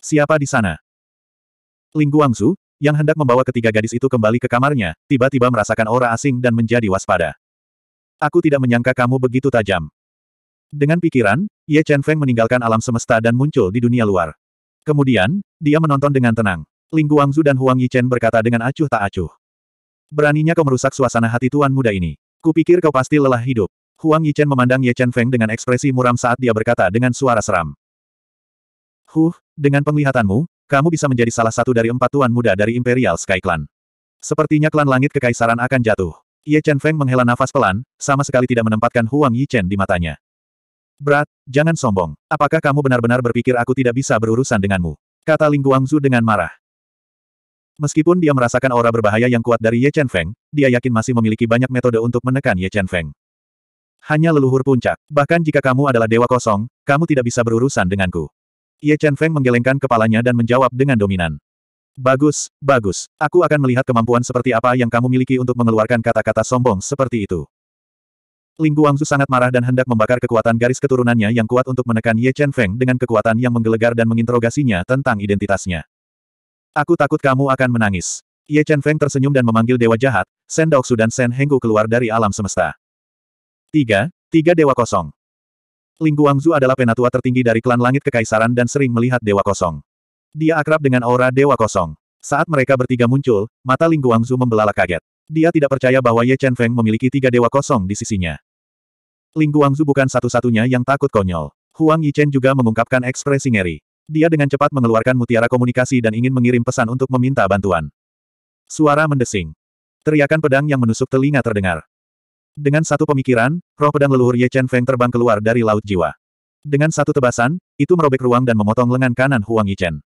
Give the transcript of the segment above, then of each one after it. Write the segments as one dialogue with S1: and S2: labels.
S1: Siapa di sana? Ling Guangzu, yang hendak membawa ketiga gadis itu kembali ke kamarnya, tiba-tiba merasakan aura asing dan menjadi waspada. Aku tidak menyangka kamu begitu tajam. Dengan pikiran, Ye Chen Feng meninggalkan alam semesta dan muncul di dunia luar. Kemudian, dia menonton dengan tenang. Ling Guangzu dan Huang Yichen berkata dengan acuh tak acuh. Beraninya kau merusak suasana hati tuan muda ini. Kupikir kau pasti lelah hidup. Huang Yichen memandang Ye Chen Feng dengan ekspresi muram saat dia berkata dengan suara seram. Huh, dengan penglihatanmu, kamu bisa menjadi salah satu dari empat tuan muda dari Imperial Sky Clan. Sepertinya klan langit kekaisaran akan jatuh. Ye Chen Feng menghela nafas pelan, sama sekali tidak menempatkan Huang Yichen di matanya. Berat, jangan sombong. Apakah kamu benar-benar berpikir aku tidak bisa berurusan denganmu? Kata Ling Guangzu dengan marah. Meskipun dia merasakan aura berbahaya yang kuat dari Ye Chen Feng, dia yakin masih memiliki banyak metode untuk menekan Ye Chen Feng. Hanya leluhur puncak. Bahkan jika kamu adalah dewa kosong, kamu tidak bisa berurusan denganku. Ye Chen Feng menggelengkan kepalanya dan menjawab dengan dominan. Bagus, bagus. Aku akan melihat kemampuan seperti apa yang kamu miliki untuk mengeluarkan kata-kata sombong seperti itu. Ling Guangzu sangat marah dan hendak membakar kekuatan garis keturunannya yang kuat untuk menekan Ye Chen Feng dengan kekuatan yang menggelegar dan menginterogasinya tentang identitasnya. Aku takut kamu akan menangis. Ye Chen Feng tersenyum dan memanggil dewa jahat, Shen Daoksu dan Shen Henggu keluar dari alam semesta. Tiga, tiga dewa kosong. Ling Guangzu adalah penatua tertinggi dari klan langit kekaisaran dan sering melihat dewa kosong. Dia akrab dengan aura dewa kosong. Saat mereka bertiga muncul, mata Ling Guangzu membelalak kaget. Dia tidak percaya bahwa Ye Chen Feng memiliki tiga dewa kosong di sisinya. Ling Guangzu bukan satu-satunya yang takut konyol. Huang Yichen juga mengungkapkan ekspresi ngeri. Dia dengan cepat mengeluarkan mutiara komunikasi dan ingin mengirim pesan untuk meminta bantuan. Suara mendesing. Teriakan pedang yang menusuk telinga terdengar. Dengan satu pemikiran, roh pedang leluhur Ye Chen Feng terbang keluar dari laut jiwa. Dengan satu tebasan, itu merobek ruang dan memotong lengan kanan Huang Yichen.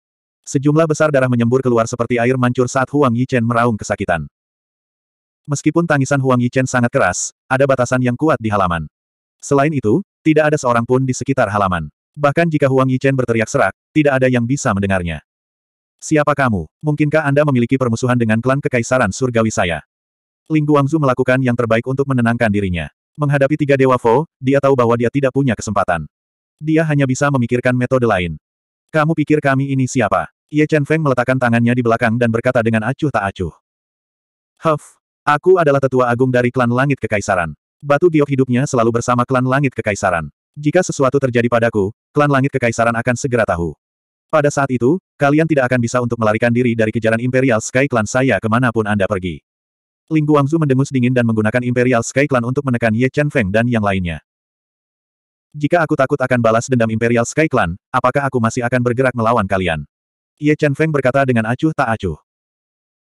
S1: Sejumlah besar darah menyembur keluar seperti air mancur saat Huang Yichen meraung kesakitan. Meskipun tangisan Huang Yichen sangat keras, ada batasan yang kuat di halaman. Selain itu, tidak ada seorang pun di sekitar halaman. Bahkan jika Huang Yichen berteriak serak, tidak ada yang bisa mendengarnya. Siapa kamu? Mungkinkah Anda memiliki permusuhan dengan klan kekaisaran surgawi saya? Ling Guangzu melakukan yang terbaik untuk menenangkan dirinya. Menghadapi tiga dewa Fo, dia tahu bahwa dia tidak punya kesempatan. Dia hanya bisa memikirkan metode lain. Kamu pikir kami ini siapa? Ye Chen Feng meletakkan tangannya di belakang dan berkata dengan acuh tak acuh. Huff, aku adalah tetua agung dari klan langit kekaisaran. Batu giok hidupnya selalu bersama klan langit kekaisaran. Jika sesuatu terjadi padaku, klan langit kekaisaran akan segera tahu. Pada saat itu, kalian tidak akan bisa untuk melarikan diri dari kejaran Imperial Sky Clan saya kemanapun Anda pergi. Ling Guangzu mendengus dingin dan menggunakan Imperial Sky Clan untuk menekan Ye Chen Feng dan yang lainnya. Jika aku takut akan balas dendam Imperial Sky Clan, apakah aku masih akan bergerak melawan kalian? Ye Chen Feng berkata dengan acuh tak acuh.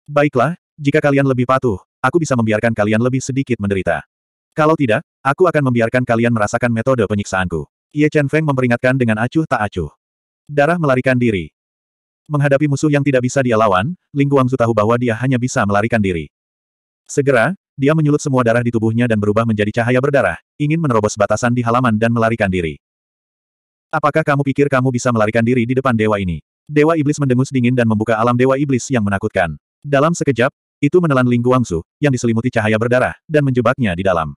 S1: Baiklah, jika kalian lebih patuh, aku bisa membiarkan kalian lebih sedikit menderita. Kalau tidak, aku akan membiarkan kalian merasakan metode penyiksaanku. Ye Chen Feng memperingatkan dengan acuh tak acuh. Darah melarikan diri. Menghadapi musuh yang tidak bisa dia lawan, Ling Guangzu tahu bahwa dia hanya bisa melarikan diri. Segera, dia menyulut semua darah di tubuhnya dan berubah menjadi cahaya berdarah, ingin menerobos batasan di halaman dan melarikan diri. Apakah kamu pikir kamu bisa melarikan diri di depan dewa ini? Dewa Iblis mendengus dingin dan membuka alam Dewa Iblis yang menakutkan. Dalam sekejap, itu menelan Ling Guangzu, yang diselimuti cahaya berdarah, dan menjebaknya di dalam.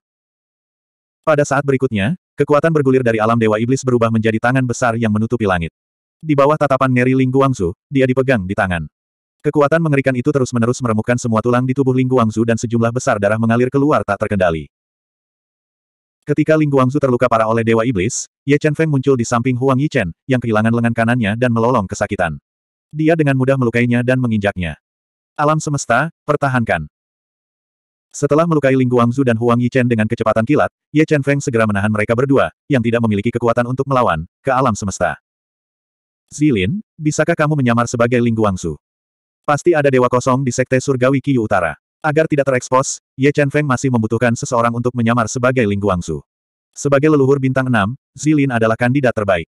S1: Pada saat berikutnya, Kekuatan bergulir dari alam Dewa Iblis berubah menjadi tangan besar yang menutupi langit. Di bawah tatapan Ngeri Ling Guangzu, dia dipegang di tangan. Kekuatan mengerikan itu terus-menerus meremukkan semua tulang di tubuh Ling Guangzu dan sejumlah besar darah mengalir keluar tak terkendali. Ketika Ling Guangzu terluka parah oleh Dewa Iblis, Ye Chen Feng muncul di samping Huang Yichen, yang kehilangan lengan kanannya dan melolong kesakitan. Dia dengan mudah melukainya dan menginjaknya. Alam semesta, pertahankan. Setelah melukai Ling Guangzu dan Huang Yichen dengan kecepatan kilat, Ye Chen Feng segera menahan mereka berdua, yang tidak memiliki kekuatan untuk melawan, ke alam semesta. Zilin, bisakah kamu menyamar sebagai Ling Guangzu? Pasti ada dewa kosong di Sekte Surgawi Kiyu Utara. Agar tidak terekspos, Ye Chen Feng masih membutuhkan seseorang untuk menyamar sebagai Ling Guangzu. Sebagai leluhur bintang enam, Zilin adalah kandidat terbaik.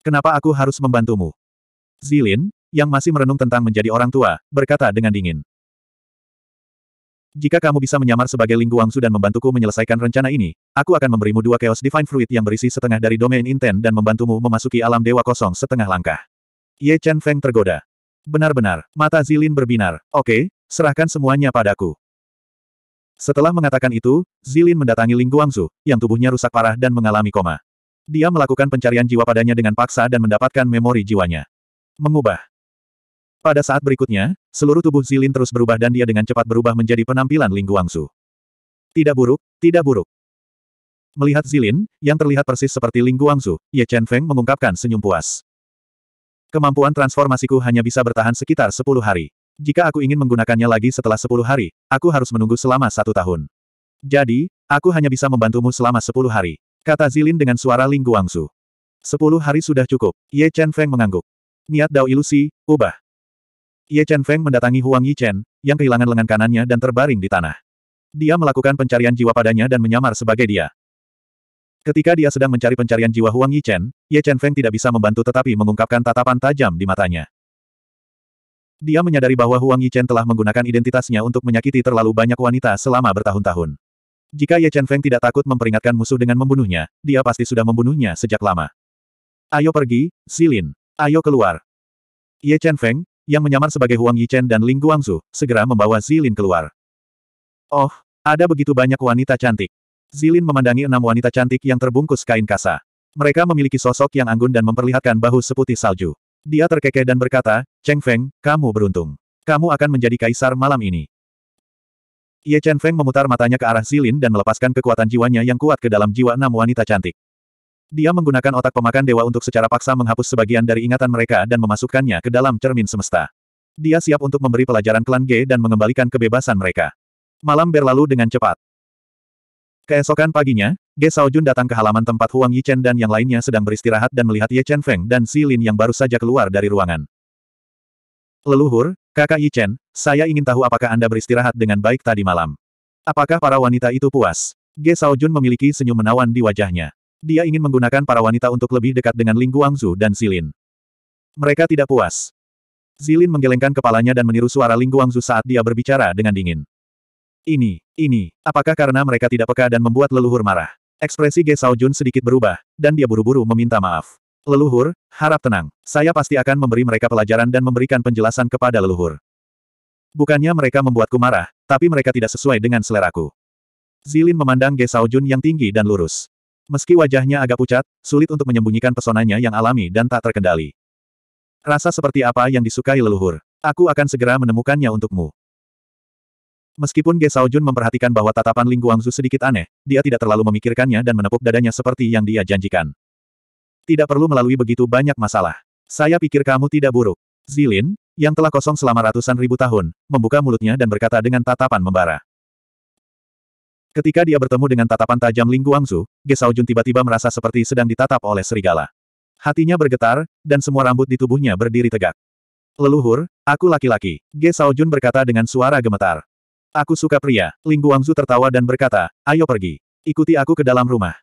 S1: Kenapa aku harus membantumu? Zilin, yang masih merenung tentang menjadi orang tua, berkata dengan dingin. Jika kamu bisa menyamar sebagai Ling Guangsu dan membantuku menyelesaikan rencana ini, aku akan memberimu dua Chaos Divine Fruit yang berisi setengah dari domain intent dan membantumu memasuki alam dewa kosong setengah langkah. Ye Chen Feng tergoda. Benar-benar, mata Zilin berbinar. Oke, serahkan semuanya padaku. Setelah mengatakan itu, Zilin mendatangi Ling Guangsu, yang tubuhnya rusak parah dan mengalami koma. Dia melakukan pencarian jiwa padanya dengan paksa dan mendapatkan memori jiwanya. Mengubah. Pada saat berikutnya, seluruh tubuh Zilin terus berubah dan dia dengan cepat berubah menjadi penampilan Ling Guangsu. Tidak buruk, tidak buruk. Melihat Zilin, yang terlihat persis seperti Ling Guangsu, Ye Chen Feng mengungkapkan senyum puas. Kemampuan transformasiku hanya bisa bertahan sekitar 10 hari. Jika aku ingin menggunakannya lagi setelah 10 hari, aku harus menunggu selama satu tahun. Jadi, aku hanya bisa membantumu selama 10 hari. Kata Zilin dengan suara Ling Guangsu. 10 hari sudah cukup. Ye Chen Feng mengangguk. Niat Dao ilusi, ubah. Ye Chen Feng mendatangi Huang Yi Chen, yang kehilangan lengan kanannya dan terbaring di tanah. Dia melakukan pencarian jiwa padanya dan menyamar sebagai dia. Ketika dia sedang mencari pencarian jiwa Huang Yi Chen, Ye Chen Feng tidak bisa membantu tetapi mengungkapkan tatapan tajam di matanya. Dia menyadari bahwa Huang Yi Chen telah menggunakan identitasnya untuk menyakiti terlalu banyak wanita selama bertahun-tahun. Jika Ye Chen Feng tidak takut memperingatkan musuh dengan membunuhnya, dia pasti sudah membunuhnya sejak lama. Ayo pergi, Silin. Ayo keluar. Ye Chen Feng, yang menyamar sebagai Huang Yichen dan Ling Guangzu, segera membawa Zilin keluar. Oh, ada begitu banyak wanita cantik. Zilin memandangi enam wanita cantik yang terbungkus kain kasa. Mereka memiliki sosok yang anggun dan memperlihatkan bahu seputih salju. Dia terkekeh dan berkata, Cheng Feng, kamu beruntung. Kamu akan menjadi kaisar malam ini. Ye Chen Feng memutar matanya ke arah Zilin dan melepaskan kekuatan jiwanya yang kuat ke dalam jiwa enam wanita cantik. Dia menggunakan otak pemakan dewa untuk secara paksa menghapus sebagian dari ingatan mereka dan memasukkannya ke dalam cermin semesta. Dia siap untuk memberi pelajaran klan G dan mengembalikan kebebasan mereka. Malam berlalu dengan cepat. Keesokan paginya, Ge Saojun datang ke halaman tempat Huang Yichen dan yang lainnya sedang beristirahat dan melihat Ye Chen Feng dan Si Lin yang baru saja keluar dari ruangan. Leluhur, kakak Yichen, saya ingin tahu apakah Anda beristirahat dengan baik tadi malam. Apakah para wanita itu puas? Ge Saojun memiliki senyum menawan di wajahnya. Dia ingin menggunakan para wanita untuk lebih dekat dengan Ling Guangzu dan Zilin. Mereka tidak puas. Zilin menggelengkan kepalanya dan meniru suara Ling Guangzu saat dia berbicara dengan dingin. Ini, ini, apakah karena mereka tidak peka dan membuat leluhur marah? Ekspresi Ge Jun sedikit berubah, dan dia buru-buru meminta maaf. Leluhur, harap tenang. Saya pasti akan memberi mereka pelajaran dan memberikan penjelasan kepada leluhur. Bukannya mereka membuatku marah, tapi mereka tidak sesuai dengan seleraku. Zilin memandang Ge Jun yang tinggi dan lurus. Meski wajahnya agak pucat, sulit untuk menyembunyikan pesonanya yang alami dan tak terkendali. Rasa seperti apa yang disukai leluhur. Aku akan segera menemukannya untukmu. Meskipun Ge Saojun memperhatikan bahwa tatapan Ling Guangzu sedikit aneh, dia tidak terlalu memikirkannya dan menepuk dadanya seperti yang dia janjikan. Tidak perlu melalui begitu banyak masalah. Saya pikir kamu tidak buruk. Zilin, yang telah kosong selama ratusan ribu tahun, membuka mulutnya dan berkata dengan tatapan membara. Ketika dia bertemu dengan tatapan tajam Ling Guangzu, Ge Saojun tiba-tiba merasa seperti sedang ditatap oleh serigala. Hatinya bergetar, dan semua rambut di tubuhnya berdiri tegak. Leluhur, aku laki-laki, Ge Saojun berkata dengan suara gemetar. Aku suka pria, Ling Guangzu tertawa dan berkata, ayo pergi. Ikuti aku ke dalam rumah.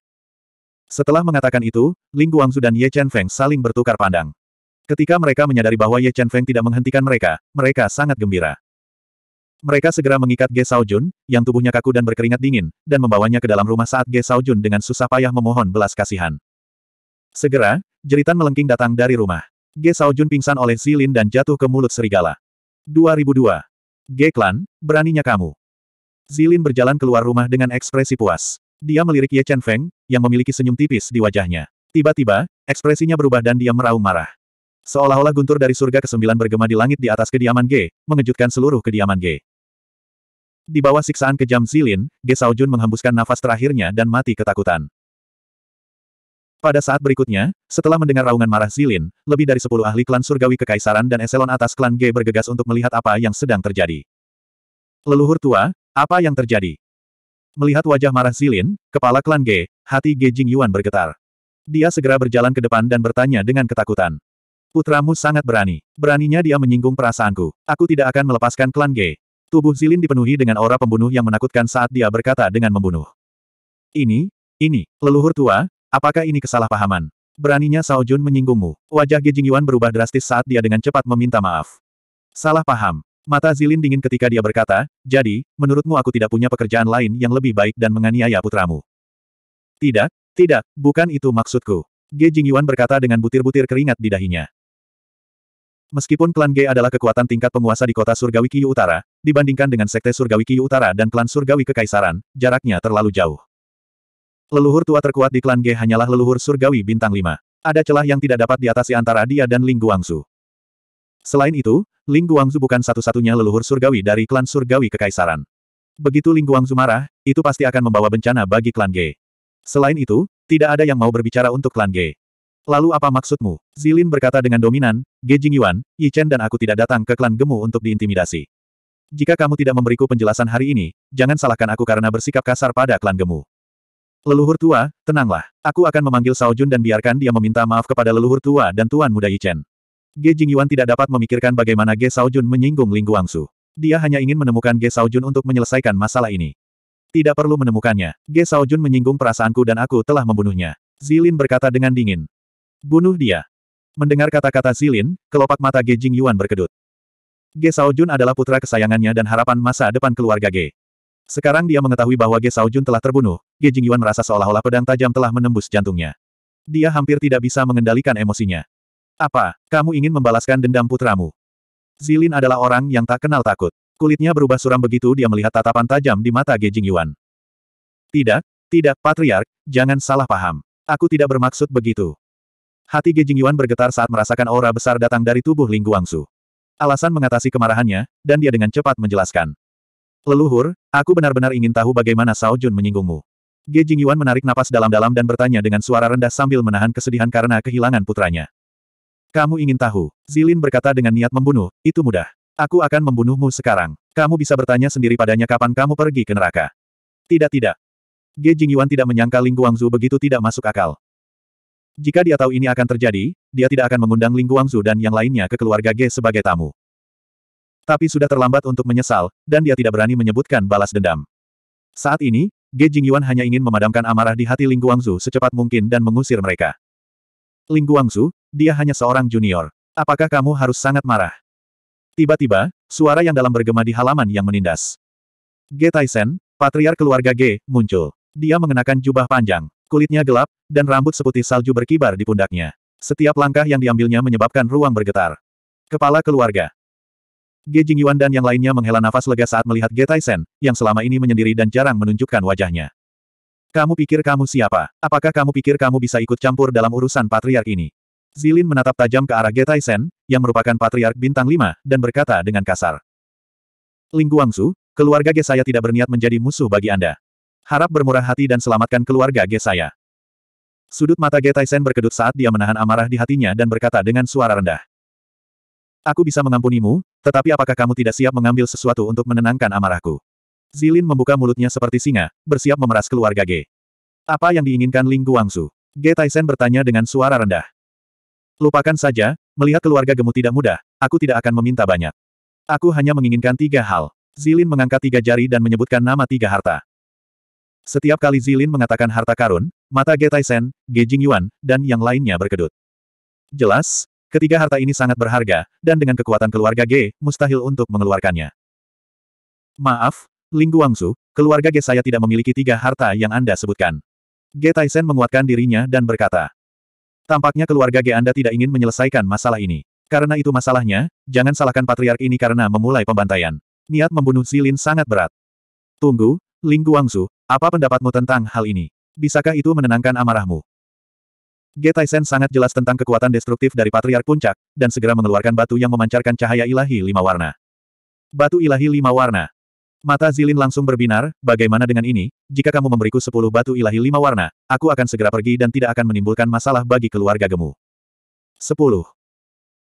S1: Setelah mengatakan itu, Ling Guangzu dan Ye Chen Feng saling bertukar pandang. Ketika mereka menyadari bahwa Ye Chen Feng tidak menghentikan mereka, mereka sangat gembira. Mereka segera mengikat Ge Saojun, yang tubuhnya kaku dan berkeringat dingin, dan membawanya ke dalam rumah saat Ge Saojun dengan susah payah memohon belas kasihan. Segera, jeritan melengking datang dari rumah. Ge Saojun pingsan oleh Zilin dan jatuh ke mulut serigala. 2002. Ge Klan, beraninya kamu. Zilin berjalan keluar rumah dengan ekspresi puas. Dia melirik Ye Chen Feng, yang memiliki senyum tipis di wajahnya. Tiba-tiba, ekspresinya berubah dan dia meraung marah. Seolah-olah guntur dari surga kesembilan bergema di langit di atas kediaman G, mengejutkan seluruh kediaman G. Di bawah siksaan kejam Zilin, Ge Saojun menghembuskan nafas terakhirnya dan mati ketakutan. Pada saat berikutnya, setelah mendengar raungan marah Zilin, lebih dari sepuluh ahli klan surgawi kekaisaran dan eselon atas klan Ge bergegas untuk melihat apa yang sedang terjadi. Leluhur tua, apa yang terjadi? Melihat wajah marah Zilin, kepala klan Ge, hati G Yuan bergetar. Dia segera berjalan ke depan dan bertanya dengan ketakutan. Putramu sangat berani. Beraninya dia menyinggung perasaanku. Aku tidak akan melepaskan klan Ge. Tubuh Zilin dipenuhi dengan aura pembunuh yang menakutkan saat dia berkata dengan membunuh. Ini, ini, leluhur tua, apakah ini kesalahpahaman? Beraninya Sao Jun menyinggungmu. Wajah Ge Jingyuan berubah drastis saat dia dengan cepat meminta maaf. Salah paham. Mata Zilin dingin ketika dia berkata, jadi, menurutmu aku tidak punya pekerjaan lain yang lebih baik dan menganiaya putramu. Tidak, tidak, bukan itu maksudku. Ge Jingyuan berkata dengan butir-butir keringat di dahinya. Meskipun klan G adalah kekuatan tingkat penguasa di kota Surgawi Kiyu Utara, dibandingkan dengan sekte Surgawi Kiyu Utara dan klan Surgawi Kekaisaran, jaraknya terlalu jauh. Leluhur tua terkuat di klan G hanyalah leluhur Surgawi Bintang 5. Ada celah yang tidak dapat diatasi antara dia dan Ling Guangzu. Selain itu, Ling Guangzu bukan satu-satunya leluhur Surgawi dari klan Surgawi Kekaisaran. Begitu Ling Guangzu marah, itu pasti akan membawa bencana bagi klan G. Selain itu, tidak ada yang mau berbicara untuk klan G. Lalu apa maksudmu? Zilin berkata dengan dominan, Ge Jingyuan, Yi Chen dan aku tidak datang ke klan Gemu untuk diintimidasi. Jika kamu tidak memberiku penjelasan hari ini, jangan salahkan aku karena bersikap kasar pada klan Gemu. Leluhur tua, tenanglah. Aku akan memanggil Sao Jun dan biarkan dia meminta maaf kepada leluhur tua dan tuan muda Yi Chen. Ge Jingyuan tidak dapat memikirkan bagaimana Ge Sao Jun menyinggung Ling Guangsu. Dia hanya ingin menemukan Ge Sao Jun untuk menyelesaikan masalah ini. Tidak perlu menemukannya. Ge Sao Jun menyinggung perasaanku dan aku telah membunuhnya. Zilin berkata dengan dingin. Bunuh dia. Mendengar kata-kata Zilin, kelopak mata Ge Jing Yuan berkedut. Ge Saojun adalah putra kesayangannya dan harapan masa depan keluarga Ge. Sekarang dia mengetahui bahwa Ge Saojun telah terbunuh, Ge Jing Yuan merasa seolah-olah pedang tajam telah menembus jantungnya. Dia hampir tidak bisa mengendalikan emosinya. Apa, kamu ingin membalaskan dendam putramu? Zilin adalah orang yang tak kenal takut. Kulitnya berubah suram begitu dia melihat tatapan tajam di mata Ge Jing Yuan. Tidak, tidak, Patriark, jangan salah paham. Aku tidak bermaksud begitu. Hati Ge Jingyuan bergetar saat merasakan aura besar datang dari tubuh Ling Guangsu. Alasan mengatasi kemarahannya, dan dia dengan cepat menjelaskan. Leluhur, aku benar-benar ingin tahu bagaimana Sao Jun menyinggungmu. Ge Jingyuan menarik napas dalam-dalam dan bertanya dengan suara rendah sambil menahan kesedihan karena kehilangan putranya. Kamu ingin tahu? Zilin berkata dengan niat membunuh, itu mudah. Aku akan membunuhmu sekarang. Kamu bisa bertanya sendiri padanya kapan kamu pergi ke neraka. Tidak tidak. Ge Jingyuan tidak menyangka Ling Guangzu begitu tidak masuk akal. Jika dia tahu ini akan terjadi, dia tidak akan mengundang Ling Guangzu dan yang lainnya ke keluarga G sebagai tamu. Tapi sudah terlambat untuk menyesal, dan dia tidak berani menyebutkan balas dendam. Saat ini, Ge Jingyuan hanya ingin memadamkan amarah di hati Ling Guangzu secepat mungkin dan mengusir mereka. Ling Guangzu, dia hanya seorang junior. Apakah kamu harus sangat marah? Tiba-tiba, suara yang dalam bergema di halaman yang menindas. Ge Taisen, patriar keluarga G, muncul. Dia mengenakan jubah panjang. Kulitnya gelap, dan rambut seputih salju berkibar di pundaknya. Setiap langkah yang diambilnya menyebabkan ruang bergetar. Kepala keluarga. Ge Jingyuan dan yang lainnya menghela nafas lega saat melihat Ge Taisen, yang selama ini menyendiri dan jarang menunjukkan wajahnya. Kamu pikir kamu siapa? Apakah kamu pikir kamu bisa ikut campur dalam urusan patriark ini? Zilin menatap tajam ke arah Ge Taisen, yang merupakan patriark bintang lima, dan berkata dengan kasar. Ling Guangsu, keluarga Ge saya tidak berniat menjadi musuh bagi Anda. Harap bermurah hati dan selamatkan keluarga Ge saya. Sudut mata Ge Taisen berkedut saat dia menahan amarah di hatinya dan berkata dengan suara rendah. Aku bisa mengampunimu, tetapi apakah kamu tidak siap mengambil sesuatu untuk menenangkan amarahku? Zilin membuka mulutnya seperti singa, bersiap memeras keluarga Ge. Apa yang diinginkan Ling Guangsu? Ge Taisen bertanya dengan suara rendah. Lupakan saja, melihat keluarga Gemu tidak mudah, aku tidak akan meminta banyak. Aku hanya menginginkan tiga hal. Zilin mengangkat tiga jari dan menyebutkan nama tiga harta. Setiap kali Zilin mengatakan harta karun, mata Ge Taisen, Ge Jingyuan, dan yang lainnya berkedut. Jelas, ketiga harta ini sangat berharga, dan dengan kekuatan keluarga Ge, mustahil untuk mengeluarkannya. Maaf, Ling Guangsu, keluarga Ge saya tidak memiliki tiga harta yang Anda sebutkan. Ge Taisen menguatkan dirinya dan berkata, Tampaknya keluarga Ge Anda tidak ingin menyelesaikan masalah ini. Karena itu masalahnya, jangan salahkan patriark ini karena memulai pembantaian. Niat membunuh Zilin sangat berat. Tunggu, Ling Guangsu, apa pendapatmu tentang hal ini? Bisakah itu menenangkan amarahmu? Ge Taisen sangat jelas tentang kekuatan destruktif dari Patriark Puncak, dan segera mengeluarkan batu yang memancarkan cahaya ilahi lima warna. Batu ilahi lima warna. Mata Zilin langsung berbinar, bagaimana dengan ini, jika kamu memberiku sepuluh batu ilahi lima warna, aku akan segera pergi dan tidak akan menimbulkan masalah bagi keluarga Gemu. Sepuluh.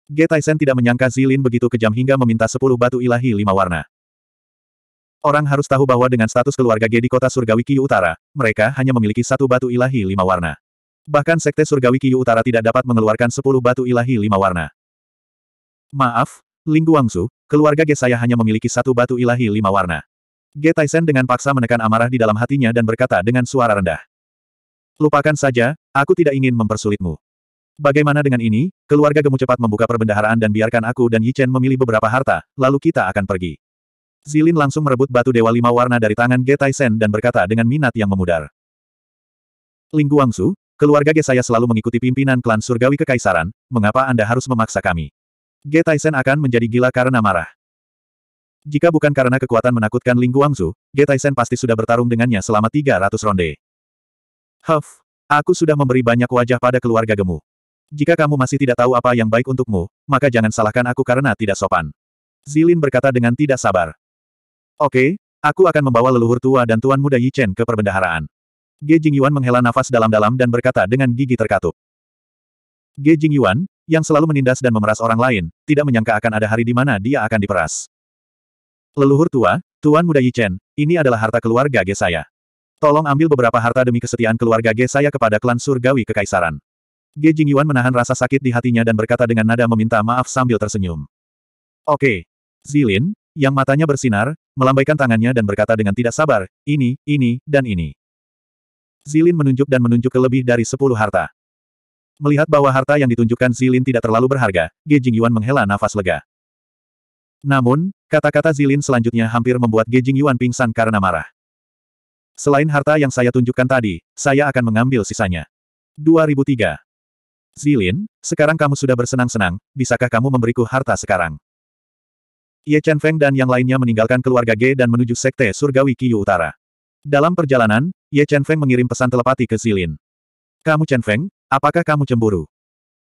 S1: Ge Taisen tidak menyangka Zilin begitu kejam hingga meminta sepuluh batu ilahi lima warna. Orang harus tahu bahwa dengan status keluarga G di kota surgawi Kiyu Utara, mereka hanya memiliki satu batu ilahi lima warna. Bahkan sekte surgawi Kiyu Utara tidak dapat mengeluarkan sepuluh batu ilahi lima warna. Maaf, Ling Guangzu, keluarga G saya hanya memiliki satu batu ilahi lima warna. G Taisen dengan paksa menekan amarah di dalam hatinya dan berkata dengan suara rendah. Lupakan saja, aku tidak ingin mempersulitmu. Bagaimana dengan ini, keluarga Gemu cepat membuka perbendaharaan dan biarkan aku dan Yichen memilih beberapa harta, lalu kita akan pergi. Zilin langsung merebut batu dewa lima warna dari tangan Ge Taisen dan berkata dengan minat yang memudar. Ling Guangsu, keluarga Ge saya selalu mengikuti pimpinan klan surgawi kekaisaran, mengapa Anda harus memaksa kami? Ge Taisen akan menjadi gila karena marah. Jika bukan karena kekuatan menakutkan Ling Guangsu, Ge Taisen pasti sudah bertarung dengannya selama 300 ronde. Huff, aku sudah memberi banyak wajah pada keluarga Gemu. Jika kamu masih tidak tahu apa yang baik untukmu, maka jangan salahkan aku karena tidak sopan. Zilin berkata dengan tidak sabar. Oke, aku akan membawa leluhur tua dan tuan muda Yi Chen ke perbendaharaan. Ge Jingyuan menghela nafas dalam-dalam dan berkata dengan gigi terkatup. Ge Jingyuan, yang selalu menindas dan memeras orang lain, tidak menyangka akan ada hari di mana dia akan diperas. Leluhur tua, Tuan Muda Yi Chen, ini adalah harta keluarga Ge saya. Tolong ambil beberapa harta demi kesetiaan keluarga Ge saya kepada klan surgawi kekaisaran. Ge Jingyuan menahan rasa sakit di hatinya dan berkata dengan nada meminta maaf sambil tersenyum. Oke. Zilin, yang matanya bersinar, melambaikan tangannya dan berkata dengan tidak sabar, ini, ini, dan ini. Zilin menunjuk dan menunjuk ke lebih dari sepuluh harta. Melihat bahwa harta yang ditunjukkan Zilin tidak terlalu berharga, Ge Jingyuan menghela nafas lega. Namun, kata-kata Zilin selanjutnya hampir membuat Ge Jingyuan pingsan karena marah. Selain harta yang saya tunjukkan tadi, saya akan mengambil sisanya. 2003. Zilin, sekarang kamu sudah bersenang-senang, bisakah kamu memberiku harta sekarang? Ye Chen Feng dan yang lainnya meninggalkan keluarga Ge dan menuju Sekte Surgawi Kiyu Utara. Dalam perjalanan, Ye Chen Feng mengirim pesan telepati ke Zilin. Kamu Chen Feng, apakah kamu cemburu?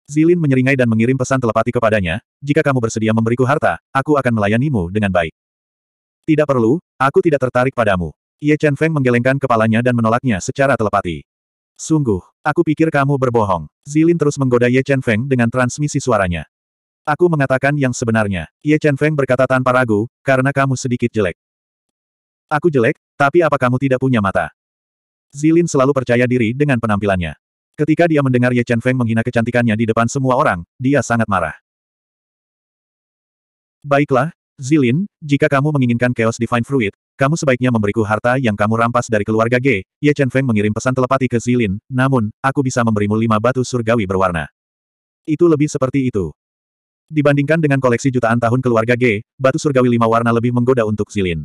S1: Zilin menyeringai dan mengirim pesan telepati kepadanya, jika kamu bersedia memberiku harta, aku akan melayanimu dengan baik. Tidak perlu, aku tidak tertarik padamu. Ye Chen Feng menggelengkan kepalanya dan menolaknya secara telepati. Sungguh, aku pikir kamu berbohong. Zilin terus menggoda Ye Chen Feng dengan transmisi suaranya. Aku mengatakan yang sebenarnya. Ye Chen Feng berkata tanpa ragu, karena kamu sedikit jelek. Aku jelek, tapi apa kamu tidak punya mata? Zilin selalu percaya diri dengan penampilannya. Ketika dia mendengar Ye Chen Feng menghina kecantikannya di depan semua orang, dia sangat marah. Baiklah, Zilin, jika kamu menginginkan Chaos Divine Fruit, kamu sebaiknya memberiku harta yang kamu rampas dari keluarga G. Ye Chen Feng mengirim pesan telepati ke Zilin, namun, aku bisa memberimu lima batu surgawi berwarna. Itu lebih seperti itu. Dibandingkan dengan koleksi jutaan tahun keluarga G, batu surgawi lima warna lebih menggoda untuk Zilin.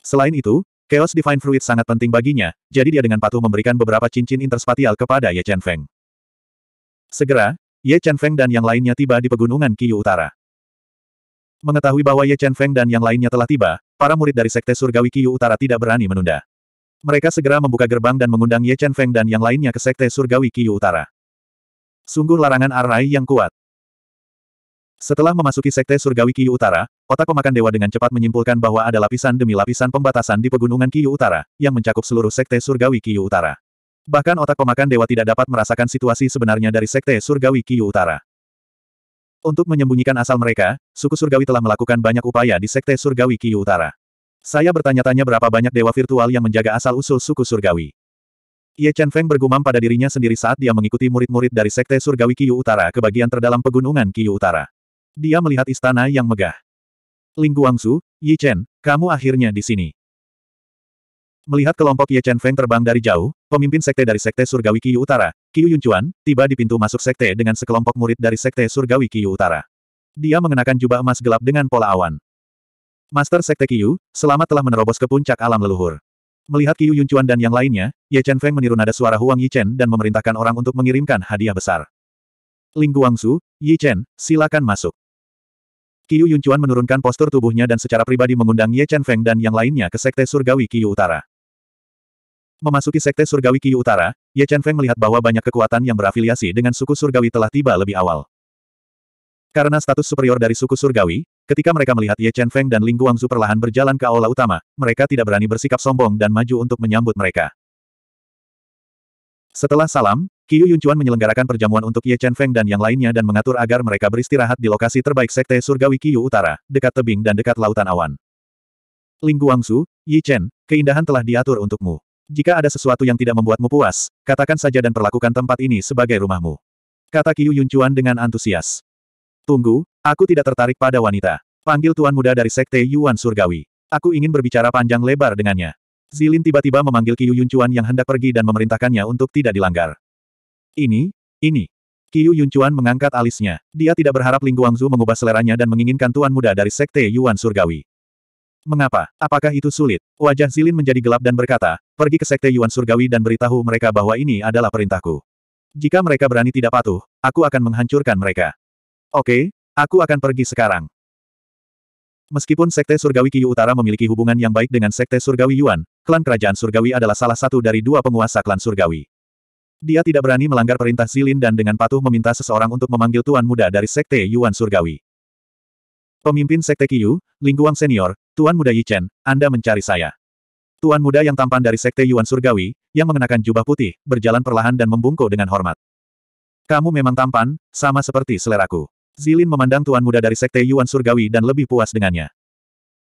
S1: Selain itu, Chaos Divine Fruit sangat penting baginya, jadi dia dengan patuh memberikan beberapa cincin interspatial kepada Ye Chen Feng. Segera, Ye Chen Feng dan yang lainnya tiba di pegunungan Kiyu Utara. Mengetahui bahwa Ye Chen Feng dan yang lainnya telah tiba, para murid dari Sekte Surgawi Kiyu Utara tidak berani menunda. Mereka segera membuka gerbang dan mengundang Ye Chen Feng dan yang lainnya ke Sekte Surgawi Kiyu Utara. Sungguh larangan Arai yang kuat. Setelah memasuki sekte surgawi Kiyu Utara, otak pemakan dewa dengan cepat menyimpulkan bahwa ada lapisan demi lapisan pembatasan di pegunungan Kiyu Utara, yang mencakup seluruh sekte surgawi Kiyu Utara. Bahkan otak pemakan dewa tidak dapat merasakan situasi sebenarnya dari sekte surgawi Kiyu Utara. Untuk menyembunyikan asal mereka, suku surgawi telah melakukan banyak upaya di sekte surgawi Kiyu Utara. Saya bertanya-tanya berapa banyak dewa virtual yang menjaga asal-usul suku surgawi. Ye Chen Feng bergumam pada dirinya sendiri saat dia mengikuti murid-murid dari sekte surgawi Kiyu Utara ke bagian terdalam pegunungan Kiyu Utara. Dia melihat istana yang megah. Ling Guangsu, Yi Chen, kamu akhirnya di sini. Melihat kelompok Ye Chen Feng terbang dari jauh, pemimpin sekte dari sekte surgawi Kiyu Utara, Kiyu Yunchuan, tiba di pintu masuk sekte dengan sekelompok murid dari sekte surgawi Kiyu Utara. Dia mengenakan jubah emas gelap dengan pola awan. Master Sekte Kiyu, selamat telah menerobos ke puncak alam leluhur. Melihat Kiyu Yunchuan dan yang lainnya, Ye Chen Feng meniru nada suara Huang Yi Chen dan memerintahkan orang untuk mengirimkan hadiah besar. Ling Guangsu, Yi Chen, silakan masuk. Qiu Yunchuan menurunkan postur tubuhnya dan secara pribadi mengundang Ye Chen Feng dan yang lainnya ke Sekte Surgawi Qiu Utara. Memasuki Sekte Surgawi Qiu Utara, Ye Chen Feng melihat bahwa banyak kekuatan yang berafiliasi dengan suku Surgawi telah tiba lebih awal. Karena status superior dari suku Surgawi, ketika mereka melihat Ye Chen Feng dan Ling Guangzu perlahan berjalan ke aula utama, mereka tidak berani bersikap sombong dan maju untuk menyambut mereka. Setelah salam, Qiu Yunchuan menyelenggarakan perjamuan untuk Ye Chen Feng dan yang lainnya dan mengatur agar mereka beristirahat di lokasi terbaik Sekte Surgawi Qiu Utara, dekat tebing dan dekat lautan awan. Ling Guangsu, Ye Chen, keindahan telah diatur untukmu. Jika ada sesuatu yang tidak membuatmu puas, katakan saja dan perlakukan tempat ini sebagai rumahmu. Kata Qiu Yunchuan dengan antusias. Tunggu, aku tidak tertarik pada wanita. Panggil tuan muda dari Sekte Yuan Surgawi. Aku ingin berbicara panjang lebar dengannya. Zilin tiba-tiba memanggil Qiu Yunchuan yang hendak pergi dan memerintahkannya untuk tidak dilanggar. Ini, ini. Qiu Yunchuan mengangkat alisnya. Dia tidak berharap Ling Guangzu mengubah seleranya dan menginginkan tuan muda dari sekte Yuan Surgawi. Mengapa? Apakah itu sulit? Wajah Zilin menjadi gelap dan berkata, pergi ke sekte Yuan Surgawi dan beritahu mereka bahwa ini adalah perintahku. Jika mereka berani tidak patuh, aku akan menghancurkan mereka. Oke, aku akan pergi sekarang. Meskipun Sekte Surgawi Kiyu Utara memiliki hubungan yang baik dengan Sekte Surgawi Yuan, klan kerajaan Surgawi adalah salah satu dari dua penguasa klan Surgawi. Dia tidak berani melanggar perintah Zilin dan dengan patuh meminta seseorang untuk memanggil tuan muda dari Sekte Yuan Surgawi. Pemimpin Sekte Yu, Lingguang Senior, Tuan Muda Yichen, Anda mencari saya. Tuan muda yang tampan dari Sekte Yuan Surgawi, yang mengenakan jubah putih, berjalan perlahan dan membungkuk dengan hormat. Kamu memang tampan, sama seperti seleraku. Zilin memandang tuan muda dari Sekte Yuan Surgawi dan lebih puas dengannya.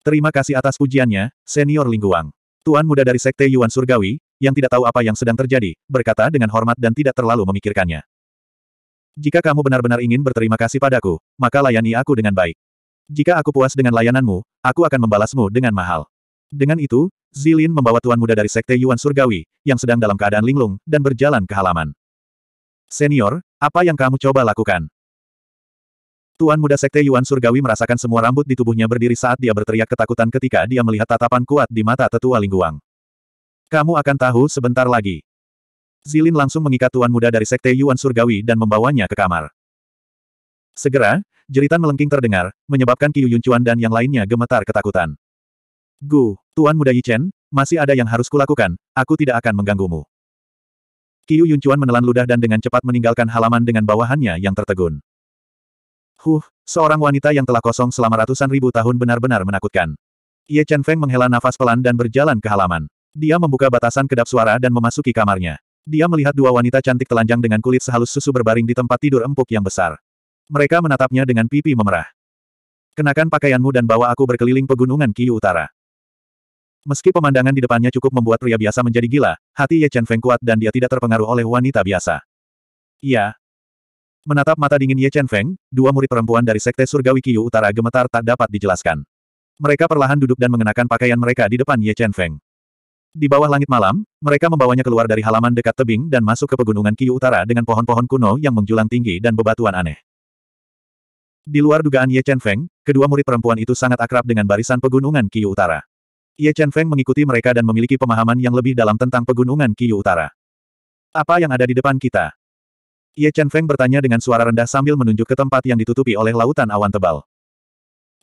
S1: Terima kasih atas pujiannya, Senior Lingguang. Tuan muda dari Sekte Yuan Surgawi, yang tidak tahu apa yang sedang terjadi, berkata dengan hormat dan tidak terlalu memikirkannya. Jika kamu benar-benar ingin berterima kasih padaku, maka layani aku dengan baik. Jika aku puas dengan layananmu, aku akan membalasmu dengan mahal. Dengan itu, Zilin membawa tuan muda dari sekte Yuan Surgawi, yang sedang dalam keadaan linglung, dan berjalan ke halaman. Senior, apa yang kamu coba lakukan? Tuan muda sekte Yuan Surgawi merasakan semua rambut di tubuhnya berdiri saat dia berteriak ketakutan ketika dia melihat tatapan kuat di mata tetua Lingguang. Kamu akan tahu sebentar lagi. Zilin langsung mengikat tuan muda dari sekte Yuan Surgawi dan membawanya ke kamar. Segera, jeritan melengking terdengar, menyebabkan Qiu Yunchuan dan yang lainnya gemetar ketakutan. Gu, Tuan Muda Yichen, masih ada yang harus kulakukan, aku tidak akan mengganggumu. Qiu Yunchuan menelan ludah dan dengan cepat meninggalkan halaman dengan bawahannya yang tertegun. Huh, seorang wanita yang telah kosong selama ratusan ribu tahun benar-benar menakutkan. Ye Chen Feng menghela nafas pelan dan berjalan ke halaman. Dia membuka batasan kedap suara dan memasuki kamarnya. Dia melihat dua wanita cantik telanjang dengan kulit sehalus susu berbaring di tempat tidur empuk yang besar. Mereka menatapnya dengan pipi memerah. Kenakan pakaianmu dan bawa aku berkeliling pegunungan Kiyu Utara. Meski pemandangan di depannya cukup membuat pria biasa menjadi gila, hati Ye Chen Feng kuat dan dia tidak terpengaruh oleh wanita biasa. Iya. Menatap mata dingin Ye Chen Feng, dua murid perempuan dari Sekte Surgawi Kiyu Utara gemetar tak dapat dijelaskan. Mereka perlahan duduk dan mengenakan pakaian mereka di depan Ye Chen Feng. Di bawah langit malam, mereka membawanya keluar dari halaman dekat tebing dan masuk ke pegunungan Kiyu Utara dengan pohon-pohon kuno yang menjulang tinggi dan bebatuan aneh. Di luar dugaan Ye Chen Feng, kedua murid perempuan itu sangat akrab dengan barisan pegunungan Kiyu Utara. Ye Chen Feng mengikuti mereka dan memiliki pemahaman yang lebih dalam tentang pegunungan Kiyu Utara. Apa yang ada di depan kita? Ye Chen Feng bertanya dengan suara rendah sambil menunjuk ke tempat yang ditutupi oleh lautan awan tebal.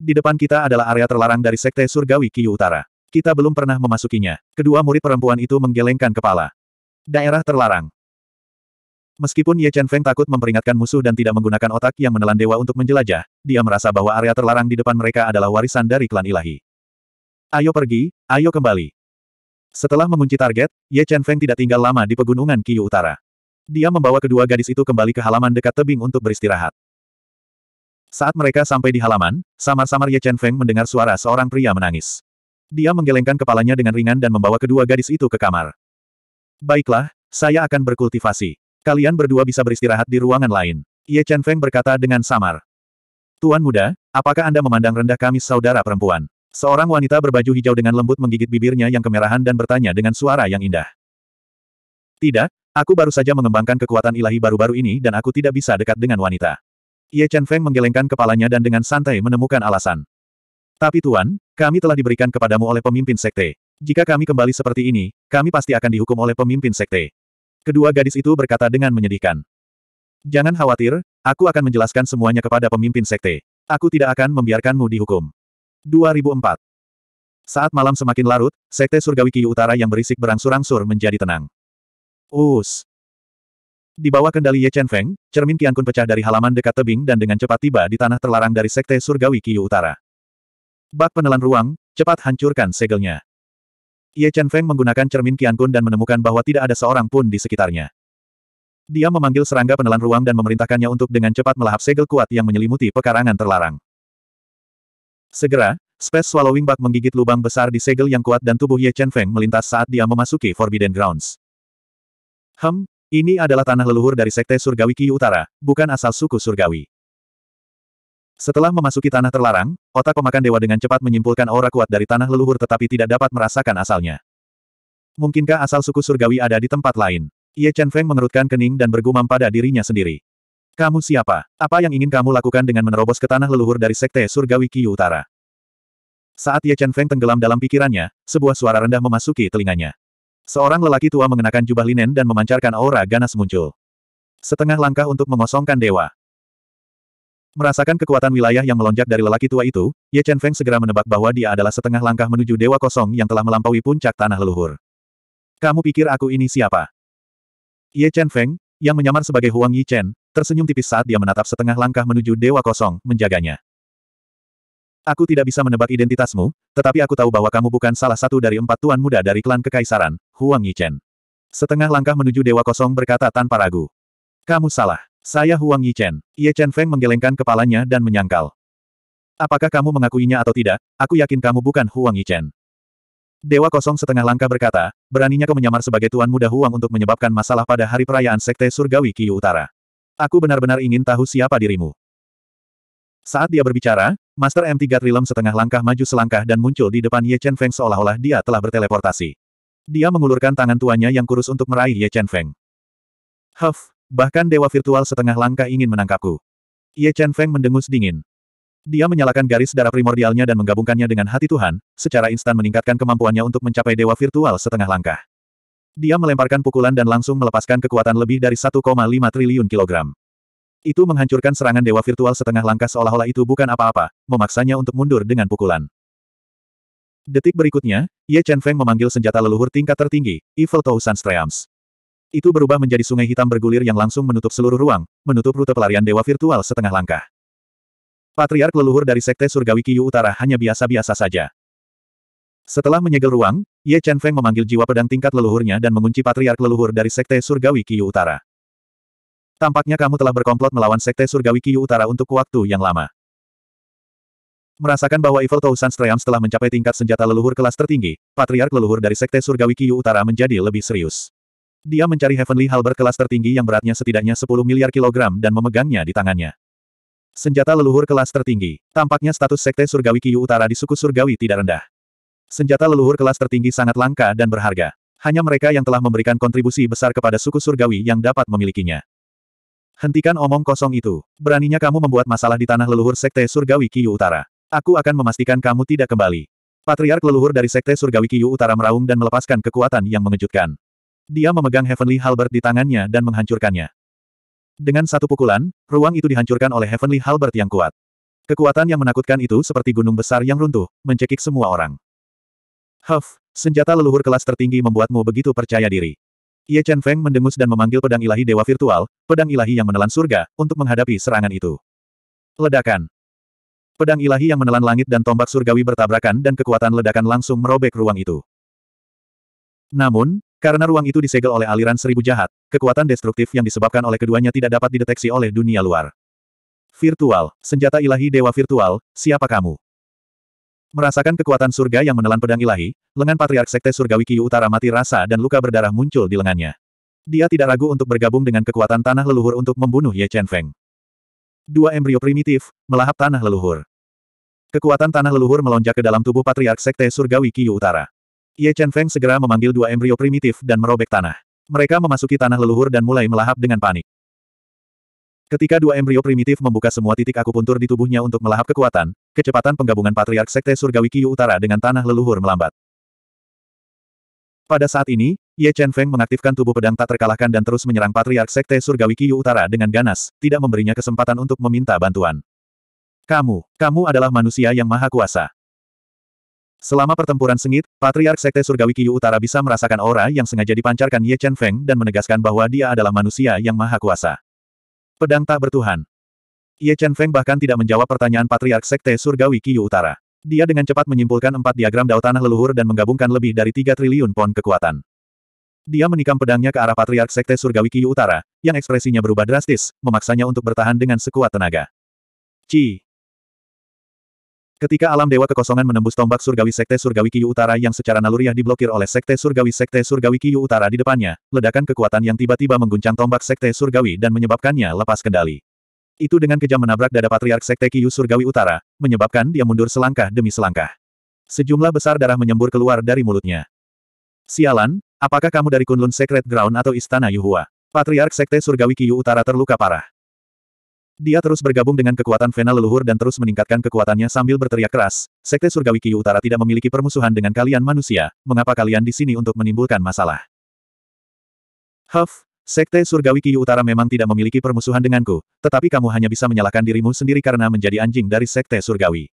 S1: Di depan kita adalah area terlarang dari Sekte Surgawi Kiyu Utara. Kita belum pernah memasukinya. Kedua murid perempuan itu menggelengkan kepala. Daerah terlarang. Meskipun Ye Chen Feng takut memperingatkan musuh dan tidak menggunakan otak yang menelan dewa untuk menjelajah, dia merasa bahwa area terlarang di depan mereka adalah warisan dari klan ilahi. Ayo pergi, ayo kembali. Setelah mengunci target, Ye Chen Feng tidak tinggal lama di pegunungan Kiyu Utara. Dia membawa kedua gadis itu kembali ke halaman dekat tebing untuk beristirahat. Saat mereka sampai di halaman, samar-samar Ye Chen Feng mendengar suara seorang pria menangis. Dia menggelengkan kepalanya dengan ringan dan membawa kedua gadis itu ke kamar. Baiklah, saya akan berkultivasi. Kalian berdua bisa beristirahat di ruangan lain. Ye Chen Feng berkata dengan samar. Tuan muda, apakah Anda memandang rendah kami saudara perempuan? Seorang wanita berbaju hijau dengan lembut menggigit bibirnya yang kemerahan dan bertanya dengan suara yang indah. Tidak, aku baru saja mengembangkan kekuatan ilahi baru-baru ini dan aku tidak bisa dekat dengan wanita. Ye Chen Feng menggelengkan kepalanya dan dengan santai menemukan alasan. Tapi Tuan, kami telah diberikan kepadamu oleh pemimpin sekte. Jika kami kembali seperti ini, kami pasti akan dihukum oleh pemimpin sekte. Kedua gadis itu berkata dengan menyedihkan. Jangan khawatir, aku akan menjelaskan semuanya kepada pemimpin sekte. Aku tidak akan membiarkanmu dihukum. 2004. Saat malam semakin larut, sekte surgawi Kiyu Utara yang berisik berangsur-angsur menjadi tenang. Us. Di bawah kendali Ye Chen Feng, cermin kian kun pecah dari halaman dekat tebing dan dengan cepat tiba di tanah terlarang dari sekte surgawi Kiyu Utara. Bak penelan ruang, cepat hancurkan segelnya. Ye Chen Feng menggunakan cermin Kun dan menemukan bahwa tidak ada seorang pun di sekitarnya. Dia memanggil serangga penelan ruang dan memerintahkannya untuk dengan cepat melahap segel kuat yang menyelimuti pekarangan terlarang. Segera, Space Swallowing Bug menggigit lubang besar di segel yang kuat dan tubuh Ye Chen Feng melintas saat dia memasuki Forbidden Grounds. Hem, ini adalah tanah leluhur dari Sekte Surgawi Ki Utara, bukan asal suku Surgawi. Setelah memasuki tanah terlarang, otak pemakan dewa dengan cepat menyimpulkan aura kuat dari tanah leluhur tetapi tidak dapat merasakan asalnya. Mungkinkah asal suku surgawi ada di tempat lain? Ye Chen Feng mengerutkan kening dan bergumam pada dirinya sendiri. Kamu siapa? Apa yang ingin kamu lakukan dengan menerobos ke tanah leluhur dari sekte surgawi Kiyu Utara? Saat Ye Chen Feng tenggelam dalam pikirannya, sebuah suara rendah memasuki telinganya. Seorang lelaki tua mengenakan jubah linen dan memancarkan aura ganas muncul. Setengah langkah untuk mengosongkan dewa. Merasakan kekuatan wilayah yang melonjak dari lelaki tua itu, Ye Chen Feng segera menebak bahwa dia adalah setengah langkah menuju dewa kosong yang telah melampaui puncak tanah leluhur. Kamu pikir aku ini siapa? Ye Chen Feng, yang menyamar sebagai Huang Yi Chen, tersenyum tipis saat dia menatap setengah langkah menuju dewa kosong, menjaganya. Aku tidak bisa menebak identitasmu, tetapi aku tahu bahwa kamu bukan salah satu dari empat tuan muda dari klan kekaisaran, Huang Yi Chen. Setengah langkah menuju Dewa Kosong berkata tanpa ragu. Kamu salah. Saya Huang Yichen. Ye Chen Feng menggelengkan kepalanya dan menyangkal. Apakah kamu mengakuinya atau tidak, aku yakin kamu bukan Huang Yichen. Dewa kosong setengah langkah berkata, beraninya kau menyamar sebagai tuan muda Huang untuk menyebabkan masalah pada hari perayaan Sekte Surgawi Kiyu Utara. Aku benar-benar ingin tahu siapa dirimu. Saat dia berbicara, Master M3 Trilem setengah langkah maju selangkah dan muncul di depan Ye Chen Feng seolah-olah dia telah berteleportasi. Dia mengulurkan tangan tuanya yang kurus untuk meraih Ye Chen Feng. Huff, Bahkan dewa virtual setengah langkah ingin menangkapku. Ye Chen Feng mendengus dingin. Dia menyalakan garis darah primordialnya dan menggabungkannya dengan hati Tuhan, secara instan meningkatkan kemampuannya untuk mencapai dewa virtual setengah langkah. Dia melemparkan pukulan dan langsung melepaskan kekuatan lebih dari 1,5 triliun kilogram. Itu menghancurkan serangan dewa virtual setengah langkah seolah-olah itu bukan apa-apa, memaksanya untuk mundur dengan pukulan. Detik berikutnya, Ye Chen Feng memanggil senjata leluhur tingkat tertinggi, Evil Thousand Streams. Itu berubah menjadi sungai hitam bergulir yang langsung menutup seluruh ruang, menutup rute pelarian dewa virtual setengah langkah. Patriark leluhur dari Sekte Surgawi Kiyu Utara hanya biasa-biasa saja. Setelah menyegel ruang, Ye Chen Feng memanggil jiwa pedang tingkat leluhurnya dan mengunci Patriark leluhur dari Sekte Surgawi Kiyu Utara. Tampaknya kamu telah berkomplot melawan Sekte Surgawi Kiyu Utara untuk waktu yang lama. Merasakan bahwa Evil Thousand Streams telah mencapai tingkat senjata leluhur kelas tertinggi, Patriark leluhur dari Sekte Surgawi Kiyu Utara menjadi lebih serius. Dia mencari Heavenly Halberd kelas tertinggi yang beratnya setidaknya 10 miliar kilogram dan memegangnya di tangannya. Senjata leluhur kelas tertinggi. Tampaknya status Sekte Surgawi Kiyu Utara di suku Surgawi tidak rendah. Senjata leluhur kelas tertinggi sangat langka dan berharga. Hanya mereka yang telah memberikan kontribusi besar kepada suku Surgawi yang dapat memilikinya. Hentikan omong kosong itu. Beraninya kamu membuat masalah di tanah leluhur Sekte Surgawi Kiyu Utara. Aku akan memastikan kamu tidak kembali. Patriark leluhur dari Sekte Surgawi Kiyu Utara meraung dan melepaskan kekuatan yang mengejutkan. Dia memegang Heavenly Halbert di tangannya dan menghancurkannya. Dengan satu pukulan, ruang itu dihancurkan oleh Heavenly Halbert yang kuat. Kekuatan yang menakutkan itu seperti gunung besar yang runtuh, mencekik semua orang. Huff, senjata leluhur kelas tertinggi membuatmu begitu percaya diri. Ye Chen Feng mendengus dan memanggil pedang ilahi dewa virtual, pedang ilahi yang menelan surga, untuk menghadapi serangan itu. Ledakan. Pedang ilahi yang menelan langit dan tombak surgawi bertabrakan dan kekuatan ledakan langsung merobek ruang itu. Namun, karena ruang itu disegel oleh aliran seribu jahat, kekuatan destruktif yang disebabkan oleh keduanya tidak dapat dideteksi oleh dunia luar. Virtual, senjata ilahi dewa virtual, siapa kamu? Merasakan kekuatan surga yang menelan pedang ilahi, lengan Patriark Sekte Surgawi Kiyu Utara mati rasa dan luka berdarah muncul di lengannya. Dia tidak ragu untuk bergabung dengan kekuatan tanah leluhur untuk membunuh Ye Chen Feng. Dua embrio primitif, melahap tanah leluhur. Kekuatan tanah leluhur melonjak ke dalam tubuh Patriark Sekte Surgawi Kiyu Utara. Ye Chen Feng segera memanggil dua embrio primitif dan merobek tanah. Mereka memasuki tanah leluhur dan mulai melahap dengan panik. Ketika dua embrio primitif membuka semua titik akupuntur di tubuhnya untuk melahap kekuatan, kecepatan penggabungan Patriark Sekte Surgawi Kiyu Utara dengan tanah leluhur melambat. Pada saat ini, Ye Chen Feng mengaktifkan tubuh pedang tak terkalahkan dan terus menyerang Patriark Sekte Surgawi Kiyu Utara dengan ganas, tidak memberinya kesempatan untuk meminta bantuan. Kamu, kamu adalah manusia yang maha kuasa. Selama pertempuran sengit, Patriark Sekte Surgawi Kiyu Utara bisa merasakan aura yang sengaja dipancarkan Ye Chen Feng dan menegaskan bahwa dia adalah manusia yang maha kuasa. Pedang tak bertuhan. Ye Chen Feng bahkan tidak menjawab pertanyaan Patriark Sekte Surgawi Kiyu Utara. Dia dengan cepat menyimpulkan empat diagram dao tanah leluhur dan menggabungkan lebih dari tiga triliun pon kekuatan. Dia menikam pedangnya ke arah Patriark Sekte Surgawi Kiyu Utara, yang ekspresinya berubah drastis, memaksanya untuk bertahan dengan sekuat tenaga. Ci! Ketika alam dewa kekosongan menembus tombak surgawi Sekte Surgawi Kiyu Utara yang secara naluriah diblokir oleh Sekte Surgawi Sekte Surgawi Kiyu Utara di depannya, ledakan kekuatan yang tiba-tiba mengguncang tombak Sekte Surgawi dan menyebabkannya lepas kendali. Itu dengan kejam menabrak dada Patriark Sekte Kiyu Surgawi Utara, menyebabkan dia mundur selangkah demi selangkah. Sejumlah besar darah menyembur keluar dari mulutnya. Sialan, apakah kamu dari Kunlun Secret Ground atau Istana Yuhua? Patriark Sekte Surgawi Kiyu Utara terluka parah. Dia terus bergabung dengan kekuatan Vena leluhur dan terus meningkatkan kekuatannya sambil berteriak keras, Sekte Surgawi Kiyu Utara tidak memiliki permusuhan dengan kalian manusia, mengapa kalian di sini untuk menimbulkan masalah? Huff, Sekte Surgawi Kiyu Utara memang tidak memiliki permusuhan denganku, tetapi kamu hanya bisa menyalahkan dirimu sendiri karena menjadi anjing dari Sekte Surgawi.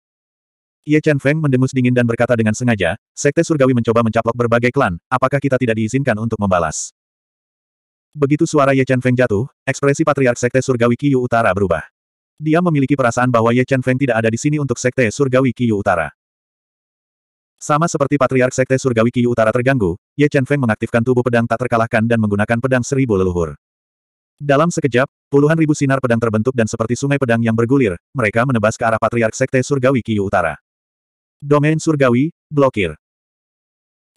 S1: Ye Chen Feng mendengus dingin dan berkata dengan sengaja, Sekte Surgawi mencoba mencaplok berbagai klan, apakah kita tidak diizinkan untuk membalas? Begitu suara Ye Chen Feng jatuh, ekspresi Patriark Sekte Surgawi Kiyu Utara berubah. Dia memiliki perasaan bahwa Ye Chen Feng tidak ada di sini untuk Sekte Surgawi Kiyu Utara. Sama seperti Patriark Sekte Surgawi Kiyu Utara terganggu, Ye Chen Feng mengaktifkan tubuh pedang tak terkalahkan dan menggunakan pedang seribu leluhur. Dalam sekejap, puluhan ribu sinar pedang terbentuk dan seperti sungai pedang yang bergulir, mereka menebas ke arah Patriark Sekte Surgawi Kiyu Utara. Domain Surgawi, blokir.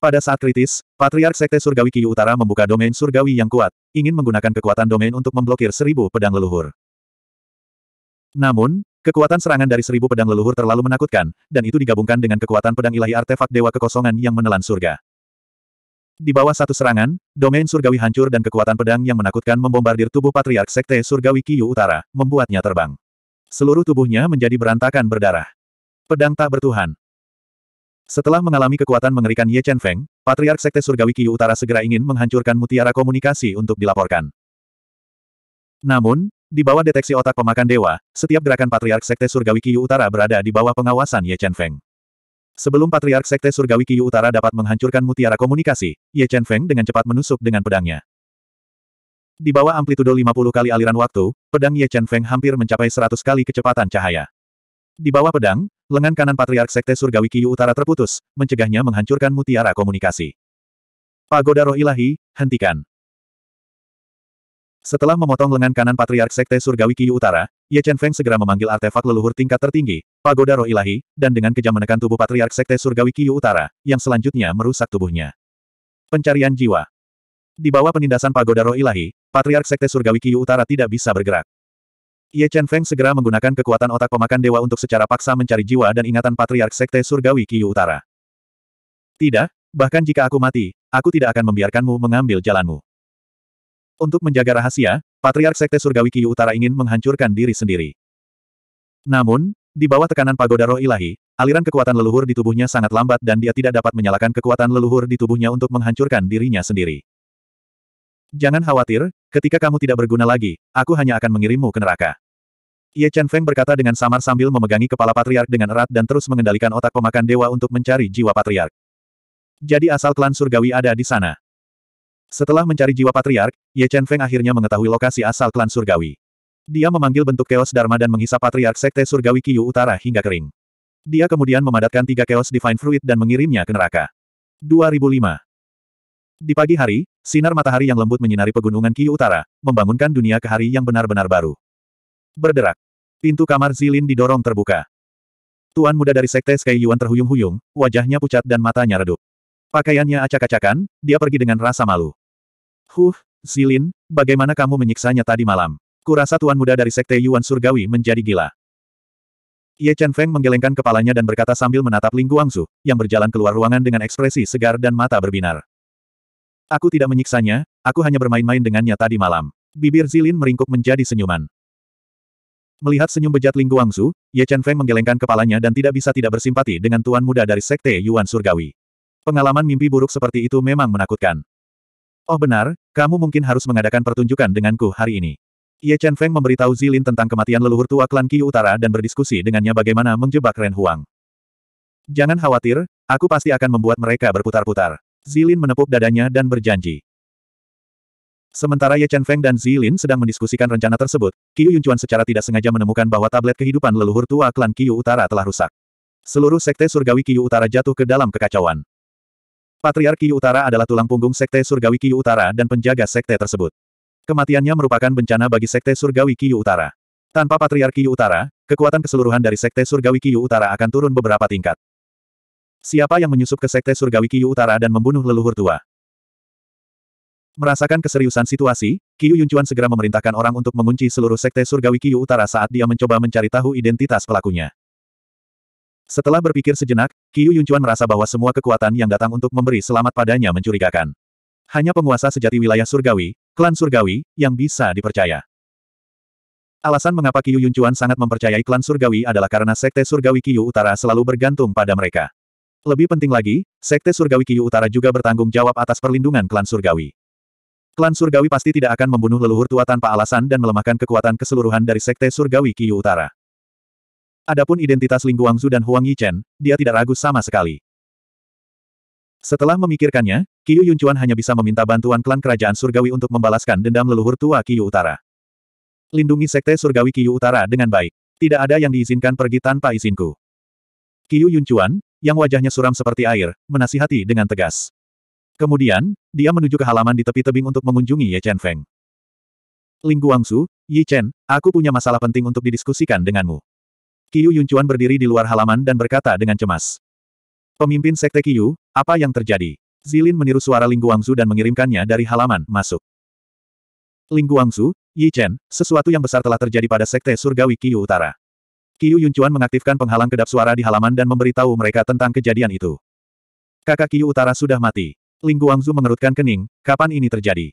S1: Pada saat kritis, Patriark Sekte Surgawi Kiyu Utara membuka domain surgawi yang kuat, ingin menggunakan kekuatan domain untuk memblokir seribu pedang leluhur. Namun, kekuatan serangan dari seribu pedang leluhur terlalu menakutkan, dan itu digabungkan dengan kekuatan pedang ilahi artefak Dewa Kekosongan yang menelan surga. Di bawah satu serangan, domain surgawi hancur dan kekuatan pedang yang menakutkan membombardir tubuh Patriark Sekte Surgawi Kiyu Utara, membuatnya terbang. Seluruh tubuhnya menjadi berantakan berdarah. Pedang tak bertuhan. Setelah mengalami kekuatan mengerikan Ye Chen Feng, Patriark Sekte Surgawi Kiyu Utara segera ingin menghancurkan mutiara komunikasi untuk dilaporkan. Namun, di bawah deteksi otak pemakan dewa, setiap gerakan Patriark Sekte Surgawi Kiyu Utara berada di bawah pengawasan Ye Chen Feng. Sebelum Patriark Sekte Surgawi Kiyu Utara dapat menghancurkan mutiara komunikasi, Ye Chen Feng dengan cepat menusuk dengan pedangnya. Di bawah amplitudo 50 kali aliran waktu, pedang Ye Chen Feng hampir mencapai 100 kali kecepatan cahaya. Di bawah pedang, Lengan kanan Patriark Sekte Surgawi Kiyu Utara terputus, mencegahnya menghancurkan mutiara komunikasi. Pagoda roh ilahi, hentikan. Setelah memotong lengan kanan Patriark Sekte Surgawi Kiyu Utara, Ye Chen Feng segera memanggil artefak leluhur tingkat tertinggi, Pagoda Roh Ilahi, dan dengan kejam menekan tubuh Patriark Sekte Surgawi Kiyu Utara, yang selanjutnya merusak tubuhnya. Pencarian jiwa. Di bawah penindasan Pagoda Roh Ilahi, Patriark Sekte Surgawi Kiyu Utara tidak bisa bergerak. Ye Chen Feng segera menggunakan kekuatan otak pemakan dewa untuk secara paksa mencari jiwa dan ingatan patriark sekte surgawi Kiyu Utara. Tidak, bahkan jika aku mati, aku tidak akan membiarkanmu mengambil jalanmu. Untuk menjaga rahasia, Patriark Sekte Surgawi Kiyu Utara ingin menghancurkan diri sendiri. Namun, di bawah tekanan pagoda roh ilahi, aliran kekuatan leluhur di tubuhnya sangat lambat dan dia tidak dapat menyalakan kekuatan leluhur di tubuhnya untuk menghancurkan dirinya sendiri. Jangan khawatir, ketika kamu tidak berguna lagi, aku hanya akan mengirimmu ke neraka. Ye Chen Feng berkata dengan samar sambil memegangi kepala patriark dengan erat dan terus mengendalikan otak pemakan dewa untuk mencari jiwa patriark. Jadi asal klan surgawi ada di sana. Setelah mencari jiwa patriark, Ye Chen Feng akhirnya mengetahui lokasi asal klan surgawi. Dia memanggil bentuk keos Dharma dan menghisap patriark sekte surgawi Kiyu Utara hingga kering. Dia kemudian memadatkan tiga keos Divine Fruit dan mengirimnya ke neraka. 2005 Di pagi hari, sinar matahari yang lembut menyinari pegunungan Kiyu Utara, membangunkan dunia ke hari yang benar-benar baru. Berderak. Pintu kamar Zilin didorong terbuka. Tuan muda dari sekte Sky Yuan terhuyung-huyung, wajahnya pucat dan matanya redup. Pakaiannya acak-acakan, dia pergi dengan rasa malu. Huh, Zilin, bagaimana kamu menyiksanya tadi malam? Kurasa tuan muda dari sekte Yuan Surgawi menjadi gila. Ye Chen Feng menggelengkan kepalanya dan berkata sambil menatap Ling Guangzu, yang berjalan keluar ruangan dengan ekspresi segar dan mata berbinar. Aku tidak menyiksanya, aku hanya bermain-main dengannya tadi malam. Bibir Zilin meringkuk menjadi senyuman. Melihat senyum bejat Ling Guangzu, Ye Chen Feng menggelengkan kepalanya dan tidak bisa tidak bersimpati dengan tuan muda dari Sekte Yuan Surgawi. Pengalaman mimpi buruk seperti itu memang menakutkan. Oh benar, kamu mungkin harus mengadakan pertunjukan denganku hari ini. Ye Chen Feng memberitahu Zilin tentang kematian leluhur tua klan Qi Utara dan berdiskusi dengannya bagaimana menjebak Ren Huang. Jangan khawatir, aku pasti akan membuat mereka berputar-putar. Zilin menepuk dadanya dan berjanji. Sementara Ye Chen Feng dan Zi Lin sedang mendiskusikan rencana tersebut, Qiu Yunchuan secara tidak sengaja menemukan bahwa tablet kehidupan leluhur tua klan Qiu Utara telah rusak. Seluruh sekte surgawi Qiu Utara jatuh ke dalam kekacauan. Patriark Qiu Utara adalah tulang punggung sekte surgawi Qiu Utara dan penjaga sekte tersebut. Kematiannya merupakan bencana bagi sekte surgawi Qiu Utara. Tanpa Patriark Qiu Utara, kekuatan keseluruhan dari sekte surgawi Qiu Utara akan turun beberapa tingkat. Siapa yang menyusup ke sekte surgawi Qiu Utara dan membunuh leluhur tua? Merasakan keseriusan situasi, Qiu Yunchuan segera memerintahkan orang untuk mengunci seluruh sekte surgawi Qiu Utara saat dia mencoba mencari tahu identitas pelakunya. Setelah berpikir sejenak, Qiu Yunchuan merasa bahwa semua kekuatan yang datang untuk memberi selamat padanya mencurigakan. Hanya penguasa sejati wilayah surgawi, klan surgawi, yang bisa dipercaya. Alasan mengapa Qiu Yunchuan sangat mempercayai klan surgawi adalah karena sekte surgawi Qiu Utara selalu bergantung pada mereka. Lebih penting lagi, sekte surgawi Qiu Utara juga bertanggung jawab atas perlindungan klan surgawi. Klan surgawi pasti tidak akan membunuh leluhur tua tanpa alasan dan melemahkan kekuatan keseluruhan dari sekte surgawi Kiyu Utara. Adapun identitas Ling Guangzu dan Huang Yichen, dia tidak ragu sama sekali. Setelah memikirkannya, Kiyu Yunchuan hanya bisa meminta bantuan klan kerajaan surgawi untuk membalaskan dendam leluhur tua Kiyu Utara. Lindungi sekte surgawi Kiyu Utara dengan baik. Tidak ada yang diizinkan pergi tanpa izinku. Kiyu Yunchuan, yang wajahnya suram seperti air, menasihati dengan tegas. Kemudian, dia menuju ke halaman di tepi tebing untuk mengunjungi Ye Chen Feng. Ling Guangsu, Yi Chen, aku punya masalah penting untuk didiskusikan denganmu. Qiu Yunchuan berdiri di luar halaman dan berkata dengan cemas. Pemimpin Sekte Qiu, apa yang terjadi? Zilin meniru suara Ling Guangsu dan mengirimkannya dari halaman masuk. Ling Guangsu, Yi Chen, sesuatu yang besar telah terjadi pada Sekte Surgawi Qiu Utara. Qiu Yunchuan mengaktifkan penghalang kedap suara di halaman dan memberitahu mereka tentang kejadian itu. Kakak Qiu Utara sudah mati. Ling Guangzu mengerutkan kening, kapan ini terjadi?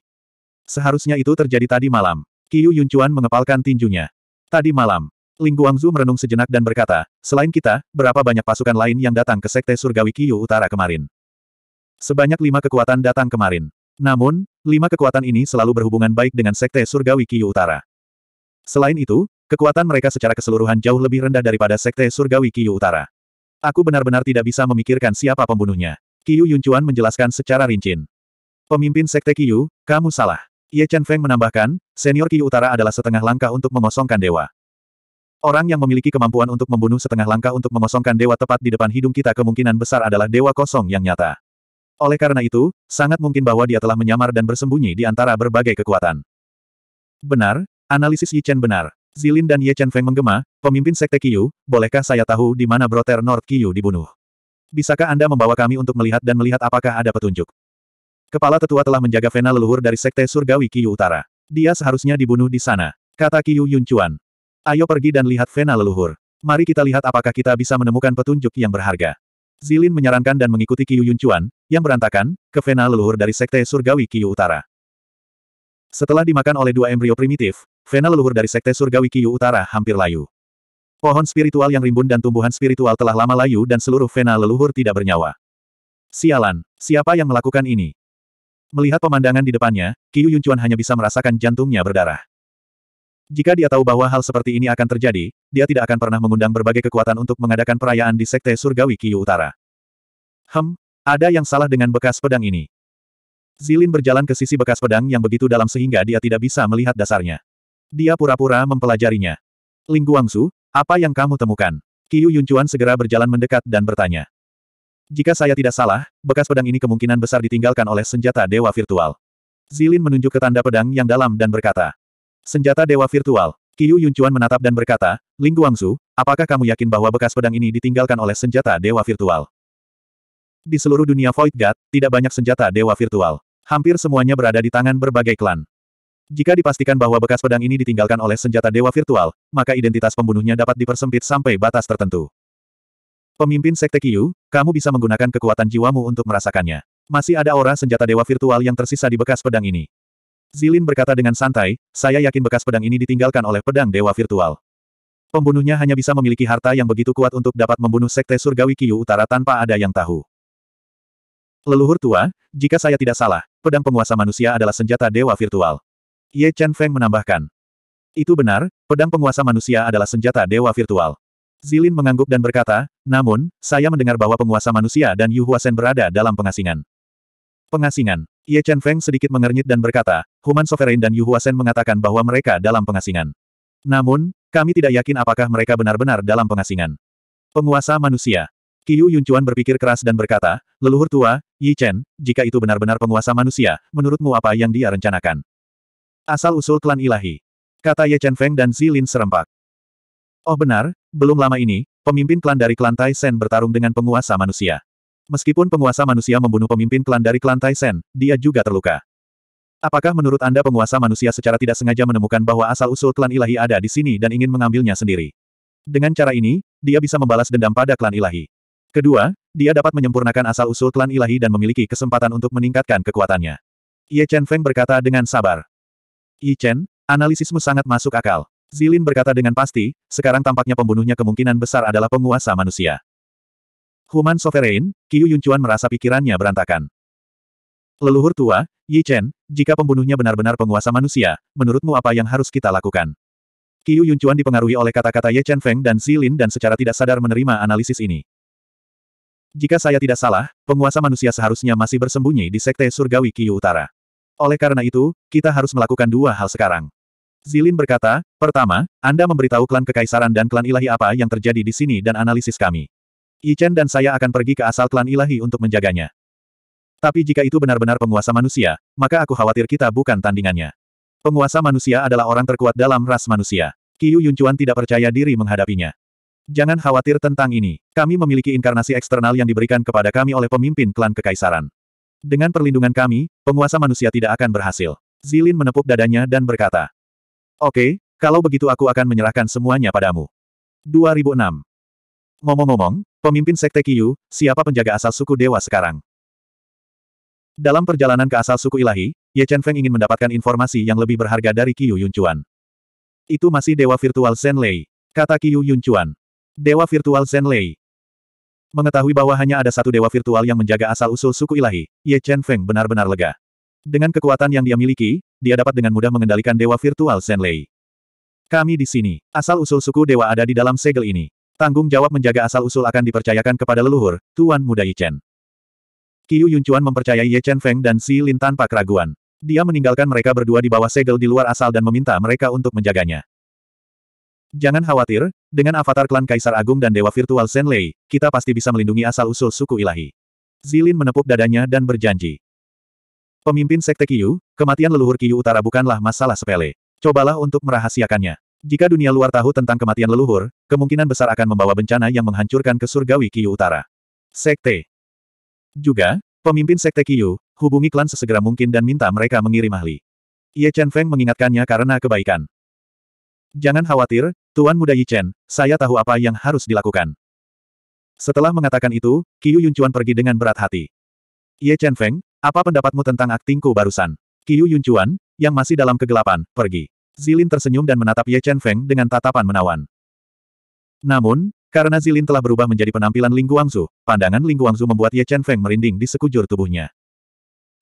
S1: Seharusnya itu terjadi tadi malam. Qiu Yunchuan mengepalkan tinjunya. Tadi malam, Ling Guangzu merenung sejenak dan berkata, selain kita, berapa banyak pasukan lain yang datang ke Sekte Surgawi Qiu Utara kemarin? Sebanyak lima kekuatan datang kemarin. Namun, lima kekuatan ini selalu berhubungan baik dengan Sekte Surgawi Qiu Utara. Selain itu, kekuatan mereka secara keseluruhan jauh lebih rendah daripada Sekte Surgawi Qiu Utara. Aku benar-benar tidak bisa memikirkan siapa pembunuhnya. Qiu Yunchuan menjelaskan secara rinci. Pemimpin Sekte Qiu, kamu salah. Ye Chen Feng menambahkan, senior Qiu Utara adalah setengah langkah untuk mengosongkan dewa. Orang yang memiliki kemampuan untuk membunuh setengah langkah untuk mengosongkan dewa tepat di depan hidung kita kemungkinan besar adalah dewa kosong yang nyata. Oleh karena itu, sangat mungkin bahwa dia telah menyamar dan bersembunyi di antara berbagai kekuatan. Benar, analisis Yi Chen benar. Zilin dan Ye Chen Feng menggema, pemimpin Sekte Qiu, bolehkah saya tahu di mana Brother North Qiu dibunuh? Bisakah Anda membawa kami untuk melihat dan melihat apakah ada petunjuk? Kepala tetua telah menjaga vena leluhur dari Sekte Surgawi Kiyu Utara. Dia seharusnya dibunuh di sana, kata Kiyu Yuncuan. Ayo pergi dan lihat vena leluhur. Mari kita lihat apakah kita bisa menemukan petunjuk yang berharga. Zilin menyarankan dan mengikuti Kiyu Yuncuan, yang berantakan, ke vena leluhur dari Sekte Surgawi Kiyu Utara. Setelah dimakan oleh dua embrio primitif, vena leluhur dari Sekte Surgawi Kiyu Utara hampir layu. Pohon spiritual yang rimbun dan tumbuhan spiritual telah lama layu dan seluruh vena leluhur tidak bernyawa. Sialan, siapa yang melakukan ini? Melihat pemandangan di depannya, Qiu Yunchuan hanya bisa merasakan jantungnya berdarah. Jika dia tahu bahwa hal seperti ini akan terjadi, dia tidak akan pernah mengundang berbagai kekuatan untuk mengadakan perayaan di Sekte Surgawi Qiu Utara. Hem, ada yang salah dengan bekas pedang ini. Zilin berjalan ke sisi bekas pedang yang begitu dalam sehingga dia tidak bisa melihat dasarnya. Dia pura-pura mempelajarinya. Ling Guangsu, apa yang kamu temukan? Qiu Yuncuan segera berjalan mendekat dan bertanya. Jika saya tidak salah, bekas pedang ini kemungkinan besar ditinggalkan oleh senjata dewa virtual. Zilin menunjuk ke tanda pedang yang dalam dan berkata. Senjata dewa virtual. Qiu Yuncuan menatap dan berkata, Ling Guangzu, apakah kamu yakin bahwa bekas pedang ini ditinggalkan oleh senjata dewa virtual? Di seluruh dunia Void God, tidak banyak senjata dewa virtual. Hampir semuanya berada di tangan berbagai klan. Jika dipastikan bahwa bekas pedang ini ditinggalkan oleh senjata dewa virtual, maka identitas pembunuhnya dapat dipersempit sampai batas tertentu. Pemimpin Sekte Kyu, kamu bisa menggunakan kekuatan jiwamu untuk merasakannya. Masih ada aura senjata dewa virtual yang tersisa di bekas pedang ini. Zilin berkata dengan santai, saya yakin bekas pedang ini ditinggalkan oleh pedang dewa virtual. Pembunuhnya hanya bisa memiliki harta yang begitu kuat untuk dapat membunuh Sekte Surgawi Kyu Utara tanpa ada yang tahu. Leluhur tua, jika saya tidak salah, pedang penguasa manusia adalah senjata dewa virtual. Ye Chen Feng menambahkan. Itu benar, pedang penguasa manusia adalah senjata dewa virtual. Zilin mengangguk dan berkata, namun, saya mendengar bahwa penguasa manusia dan Yu Huasen berada dalam pengasingan. Pengasingan. Ye Chen Feng sedikit mengernyit dan berkata, Human Sovereign dan Yu Huasen mengatakan bahwa mereka dalam pengasingan. Namun, kami tidak yakin apakah mereka benar-benar dalam pengasingan. Penguasa manusia. Qiu Yunchuan berpikir keras dan berkata, leluhur tua, Yi Chen, jika itu benar-benar penguasa manusia, menurutmu apa yang dia rencanakan? Asal-usul klan ilahi. Kata Ye Chen Feng dan Zilin serempak. Oh benar, belum lama ini, pemimpin klan dari klan Tai Sen bertarung dengan penguasa manusia. Meskipun penguasa manusia membunuh pemimpin klan dari klan Tai Sen, dia juga terluka. Apakah menurut Anda penguasa manusia secara tidak sengaja menemukan bahwa asal-usul klan ilahi ada di sini dan ingin mengambilnya sendiri? Dengan cara ini, dia bisa membalas dendam pada klan ilahi. Kedua, dia dapat menyempurnakan asal-usul klan ilahi dan memiliki kesempatan untuk meningkatkan kekuatannya. Ye Chen Feng berkata dengan sabar. Yi Chen, analisismu sangat masuk akal. Zilin berkata dengan pasti, sekarang tampaknya pembunuhnya kemungkinan besar adalah penguasa manusia. Human Sovereign, Qiu Yunchuan merasa pikirannya berantakan. Leluhur tua, Yi Chen, jika pembunuhnya benar-benar penguasa manusia, menurutmu apa yang harus kita lakukan? Qiu Yunchuan dipengaruhi oleh kata-kata Ye Chen Feng dan Zilin dan secara tidak sadar menerima analisis ini. Jika saya tidak salah, penguasa manusia seharusnya masih bersembunyi di Sekte Surgawi Qiu Utara. Oleh karena itu, kita harus melakukan dua hal sekarang. Zilin berkata, pertama, Anda memberitahu klan kekaisaran dan klan ilahi apa yang terjadi di sini dan analisis kami. Yichen dan saya akan pergi ke asal klan ilahi untuk menjaganya. Tapi jika itu benar-benar penguasa manusia, maka aku khawatir kita bukan tandingannya. Penguasa manusia adalah orang terkuat dalam ras manusia. Yu Yunchuan tidak percaya diri menghadapinya. Jangan khawatir tentang ini. Kami memiliki inkarnasi eksternal yang diberikan kepada kami oleh pemimpin klan kekaisaran. Dengan perlindungan kami, penguasa manusia tidak akan berhasil. Zilin menepuk dadanya dan berkata. Oke, okay, kalau begitu aku akan menyerahkan semuanya padamu. 2006. Ngomong-ngomong, pemimpin Sekte Kiyu, siapa penjaga asal suku dewa sekarang? Dalam perjalanan ke asal suku ilahi, Ye Chen Feng ingin mendapatkan informasi yang lebih berharga dari Kiyu Yunchuan. Itu masih dewa virtual Zen Lei, kata Kiyu Yunchuan. Dewa virtual Zen Lei. Mengetahui bahwa hanya ada satu dewa virtual yang menjaga asal-usul suku ilahi, Ye Chen Feng benar-benar lega. Dengan kekuatan yang dia miliki, dia dapat dengan mudah mengendalikan dewa virtual Shen Lei. Kami di sini, asal-usul suku dewa ada di dalam segel ini. Tanggung jawab menjaga asal-usul akan dipercayakan kepada leluhur, Tuan Muda Ye Chen. Qiu Yunchuan mempercayai Ye Chen Feng dan Si Lin tanpa keraguan. Dia meninggalkan mereka berdua di bawah segel di luar asal dan meminta mereka untuk menjaganya. Jangan khawatir, dengan avatar klan Kaisar Agung dan Dewa Virtual Senlei, kita pasti bisa melindungi asal-usul suku ilahi. Zilin menepuk dadanya dan berjanji. Pemimpin Sekte Kiyu, kematian leluhur Kiyu Utara bukanlah masalah sepele. Cobalah untuk merahasiakannya. Jika dunia luar tahu tentang kematian leluhur, kemungkinan besar akan membawa bencana yang menghancurkan kesurgawi Kiyu Utara. Sekte. Juga, pemimpin Sekte Kiyu, hubungi klan sesegera mungkin dan minta mereka mengirim ahli. Ye Chen Feng mengingatkannya karena kebaikan. Jangan khawatir, Tuan Muda Yichen, saya tahu apa yang harus dilakukan. Setelah mengatakan itu, Qiu Yunchuan pergi dengan berat hati. Ye Chen Feng, apa pendapatmu tentang aktingku barusan? Qiu Yunchuan, yang masih dalam kegelapan, pergi. Zilin tersenyum dan menatap Ye Chen Feng dengan tatapan menawan. Namun, karena Zilin telah berubah menjadi penampilan Ling Guangzu, pandangan Ling Guangzu membuat Ye Chen Feng merinding di sekujur tubuhnya.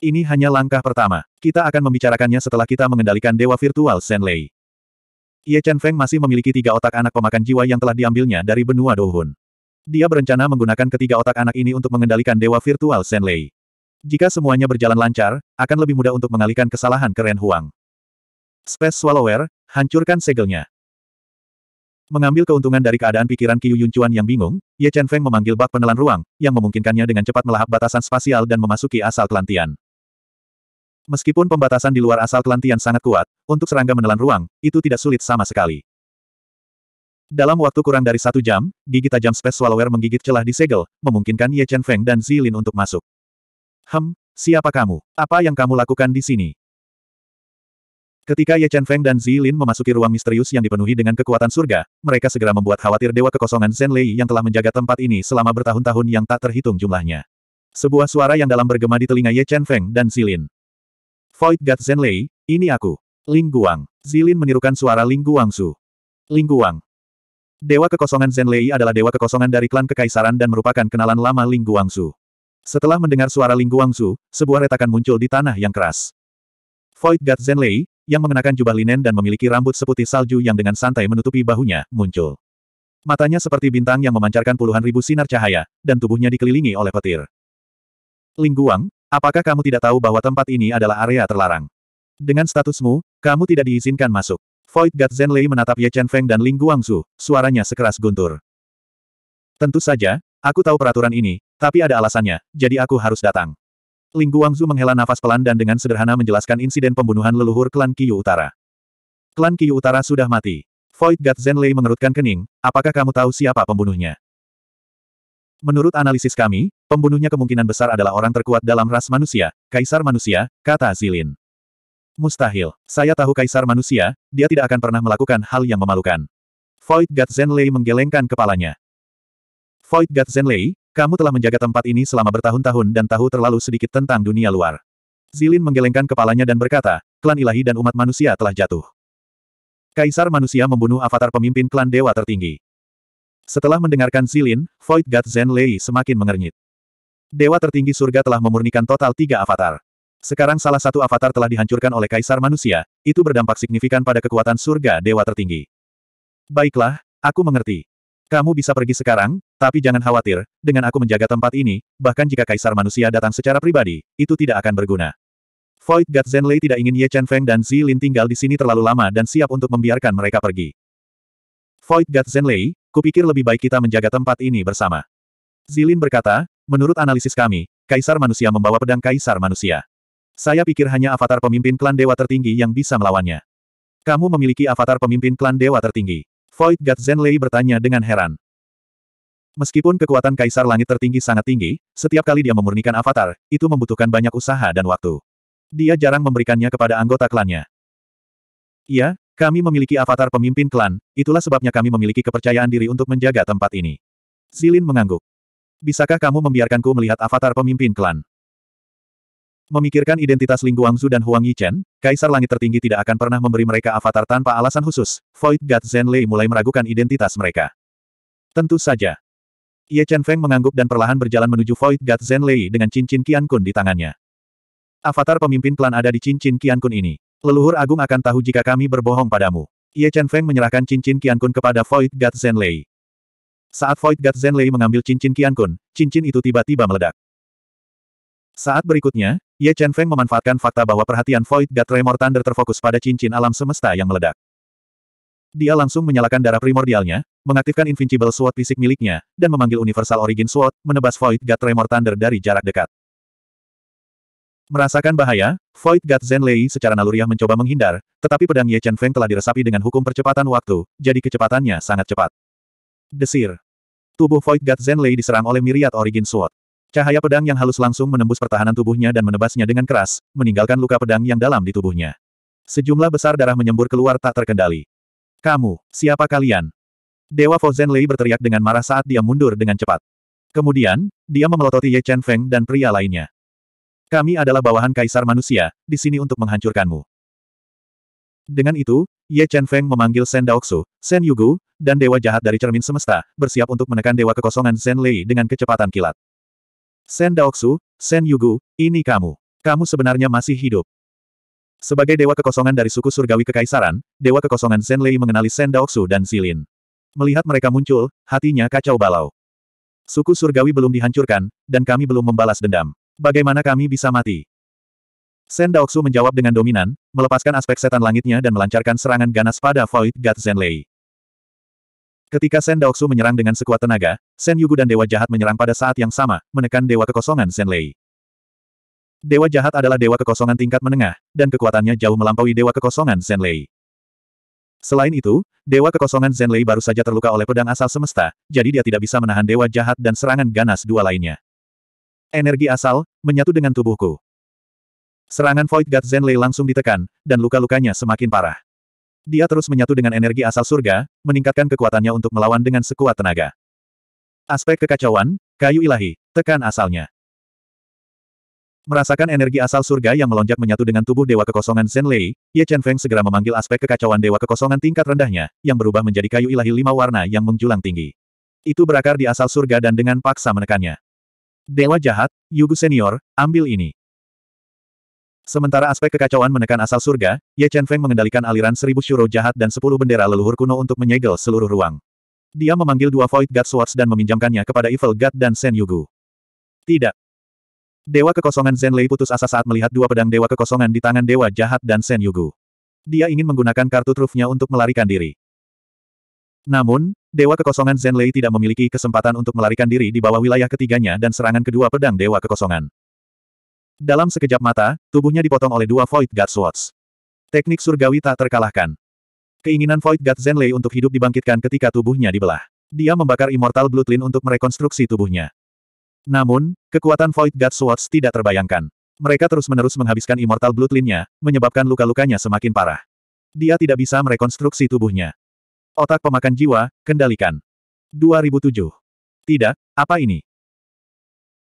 S1: Ini hanya langkah pertama. Kita akan membicarakannya setelah kita mengendalikan Dewa Virtual Lei. Ye Chen Feng masih memiliki tiga otak anak pemakan jiwa yang telah diambilnya dari benua Dohun. Dia berencana menggunakan ketiga otak anak ini untuk mengendalikan dewa virtual Shen Lei. Jika semuanya berjalan lancar, akan lebih mudah untuk mengalihkan kesalahan Keren Huang. Space Swallower, hancurkan segelnya. Mengambil keuntungan dari keadaan pikiran Qiu Yunchuan yang bingung, Ye Chen Feng memanggil bak penelan ruang, yang memungkinkannya dengan cepat melahap batasan spasial dan memasuki asal kelantian. Meskipun pembatasan di luar asal kelantian sangat kuat, untuk serangga menelan ruang, itu tidak sulit sama sekali. Dalam waktu kurang dari satu jam, gigi tajam Space Swallower menggigit celah di segel, memungkinkan Ye Chen Feng dan Zilin untuk masuk. Hem, siapa kamu? Apa yang kamu lakukan di sini? Ketika Ye Chen Feng dan Zilin memasuki ruang misterius yang dipenuhi dengan kekuatan surga, mereka segera membuat khawatir dewa kekosongan Zen Lei yang telah menjaga tempat ini selama bertahun-tahun yang tak terhitung jumlahnya. Sebuah suara yang dalam bergema di telinga Ye Chen Feng dan Zilin. Void God Zen Lei, ini aku. Ling Guang. Zilin menirukan suara Ling Su. Ling Guang. Dewa kekosongan Zen Lei adalah dewa kekosongan dari klan kekaisaran dan merupakan kenalan lama Ling Su. Setelah mendengar suara Ling Su, sebuah retakan muncul di tanah yang keras. Void God Zen Lei, yang mengenakan jubah linen dan memiliki rambut seputih salju yang dengan santai menutupi bahunya, muncul. Matanya seperti bintang yang memancarkan puluhan ribu sinar cahaya, dan tubuhnya dikelilingi oleh petir. Ling Guang, apakah kamu tidak tahu bahwa tempat ini adalah area terlarang? Dengan statusmu, kamu tidak diizinkan masuk. Void God Zen menatap Ye Chen Feng dan Ling Guangzu, suaranya sekeras guntur. Tentu saja, aku tahu peraturan ini, tapi ada alasannya, jadi aku harus datang. Ling Guangzu menghela nafas pelan dan dengan sederhana menjelaskan insiden pembunuhan leluhur klan Kiyu Utara. Klan Kiyu Utara sudah mati. Void God Zen mengerutkan kening, apakah kamu tahu siapa pembunuhnya? Menurut analisis kami, pembunuhnya kemungkinan besar adalah orang terkuat dalam ras manusia, kaisar manusia, kata Zilin. Mustahil. Saya tahu kaisar manusia, dia tidak akan pernah melakukan hal yang memalukan. Void God Zenlei menggelengkan kepalanya. Void God Zenlei, kamu telah menjaga tempat ini selama bertahun-tahun dan tahu terlalu sedikit tentang dunia luar. Zilin menggelengkan kepalanya dan berkata, klan ilahi dan umat manusia telah jatuh. Kaisar manusia membunuh avatar pemimpin klan dewa tertinggi. Setelah mendengarkan Zilin, Void God Zenlei semakin mengernyit. Dewa tertinggi surga telah memurnikan total tiga avatar. Sekarang salah satu avatar telah dihancurkan oleh kaisar manusia, itu berdampak signifikan pada kekuatan surga dewa tertinggi. Baiklah, aku mengerti. Kamu bisa pergi sekarang, tapi jangan khawatir, dengan aku menjaga tempat ini, bahkan jika kaisar manusia datang secara pribadi, itu tidak akan berguna. Void God Zenlei tidak ingin Ye Chen Feng dan Zi Lin tinggal di sini terlalu lama dan siap untuk membiarkan mereka pergi. Void God Zenlei, kupikir lebih baik kita menjaga tempat ini bersama. Zilin berkata, menurut analisis kami, kaisar manusia membawa pedang kaisar manusia. Saya pikir hanya avatar pemimpin klan dewa tertinggi yang bisa melawannya. Kamu memiliki avatar pemimpin klan dewa tertinggi. Void God Zenlei bertanya dengan heran. Meskipun kekuatan Kaisar Langit tertinggi sangat tinggi, setiap kali dia memurnikan avatar, itu membutuhkan banyak usaha dan waktu. Dia jarang memberikannya kepada anggota klannya. Iya, kami memiliki avatar pemimpin klan, itulah sebabnya kami memiliki kepercayaan diri untuk menjaga tempat ini. Zilin mengangguk. Bisakah kamu membiarkanku melihat avatar pemimpin klan? Memikirkan identitas Ling Guangzu dan Huang Yichen, Kaisar Langit Tertinggi tidak akan pernah memberi mereka avatar tanpa alasan khusus. Void God Zen Lei mulai meragukan identitas mereka. Tentu saja. Ye Chen Feng mengangguk dan perlahan berjalan menuju Void God Zen Lei dengan cincin Qian Kun di tangannya. Avatar pemimpin klan ada di cincin Qian Kun ini. Leluhur agung akan tahu jika kami berbohong padamu. Ye Chen Feng menyerahkan cincin Qian Kun kepada Void God Zen Lei. Saat Void God Zen Lei mengambil cincin Qian Kun, cincin itu tiba-tiba meledak. Saat berikutnya, Ye Chen Feng memanfaatkan fakta bahwa perhatian Void God Tremor Thunder terfokus pada cincin alam semesta yang meledak. Dia langsung menyalakan darah primordialnya, mengaktifkan Invincible Sword fisik miliknya, dan memanggil Universal Origin Sword, menebas Void God Tremor Thunder dari jarak dekat. Merasakan bahaya, Void God Zen Lei secara naluriah mencoba menghindar, tetapi pedang Ye Chen Feng telah diresapi dengan hukum percepatan waktu, jadi kecepatannya sangat cepat. Desir. Tubuh Void God Zen Lei diserang oleh miriat Origin Sword. Cahaya pedang yang halus langsung menembus pertahanan tubuhnya dan menebasnya dengan keras, meninggalkan luka pedang yang dalam di tubuhnya. Sejumlah besar darah menyembur keluar tak terkendali. Kamu, siapa kalian? Dewa Fozen Lei berteriak dengan marah saat dia mundur dengan cepat. Kemudian, dia memelototi Ye Chen Feng dan pria lainnya. Kami adalah bawahan kaisar manusia, di sini untuk menghancurkanmu. Dengan itu, Ye Chen Feng memanggil Shen Daoksu, Shen Yugu, dan Dewa Jahat dari Cermin Semesta, bersiap untuk menekan Dewa Kekosongan Zen Lei dengan kecepatan kilat. Sen Daoksu, Sen Yugu, ini kamu. Kamu sebenarnya masih hidup. Sebagai dewa kekosongan dari suku surgawi kekaisaran, dewa kekosongan Sen Lei mengenali Sen Daoksu dan Silin. Melihat mereka muncul, hatinya kacau balau. Suku surgawi belum dihancurkan, dan kami belum membalas dendam. Bagaimana kami bisa mati? Sen Daoksu menjawab dengan dominan, melepaskan aspek setan langitnya dan melancarkan serangan ganas pada Void God Zenlei. Ketika Sen Daoksu menyerang dengan sekuat tenaga, Sen Yugu dan Dewa Jahat menyerang pada saat yang sama, menekan Dewa Kekosongan Sen Lei. Dewa Jahat adalah Dewa Kekosongan tingkat menengah, dan kekuatannya jauh melampaui Dewa Kekosongan Sen Lei. Selain itu, Dewa Kekosongan Sen Lei baru saja terluka oleh pedang asal semesta, jadi dia tidak bisa menahan Dewa Jahat dan serangan ganas dua lainnya. Energi asal, menyatu dengan tubuhku. Serangan Void God Zen Lei langsung ditekan, dan luka-lukanya semakin parah. Dia terus menyatu dengan energi asal surga, meningkatkan kekuatannya untuk melawan dengan sekuat tenaga. Aspek kekacauan, kayu ilahi, tekan asalnya. Merasakan energi asal surga yang melonjak menyatu dengan tubuh Dewa Kekosongan Zen Lei, Ye Chen Feng segera memanggil aspek kekacauan Dewa Kekosongan tingkat rendahnya, yang berubah menjadi kayu ilahi lima warna yang menjulang tinggi. Itu berakar di asal surga dan dengan paksa menekannya. Dewa jahat, Yugu Senior, ambil ini. Sementara aspek kekacauan menekan asal surga, Ye Chen Feng mengendalikan aliran seribu syuro jahat dan sepuluh bendera leluhur kuno untuk menyegel seluruh ruang. Dia memanggil dua Void God Swords dan meminjamkannya kepada Evil God dan Sen Yugu. Tidak. Dewa kekosongan Zen Lei putus asa saat melihat dua pedang dewa kekosongan di tangan dewa jahat dan Sen Yugu. Dia ingin menggunakan kartu trufnya untuk melarikan diri. Namun, Dewa Kekosongan Zen Lei tidak memiliki kesempatan untuk melarikan diri di bawah wilayah ketiganya dan serangan kedua pedang Dewa Kekosongan. Dalam sekejap mata, tubuhnya dipotong oleh dua Void God Swords. Teknik surgawi tak terkalahkan. Keinginan Void God Zenlei untuk hidup dibangkitkan ketika tubuhnya dibelah. Dia membakar Immortal Bloodline untuk merekonstruksi tubuhnya. Namun, kekuatan Void God Swords tidak terbayangkan. Mereka terus-menerus menghabiskan Immortal Bloodline-nya, menyebabkan luka-lukanya semakin parah. Dia tidak bisa merekonstruksi tubuhnya. Otak pemakan jiwa, kendalikan. 2007. Tidak, apa ini?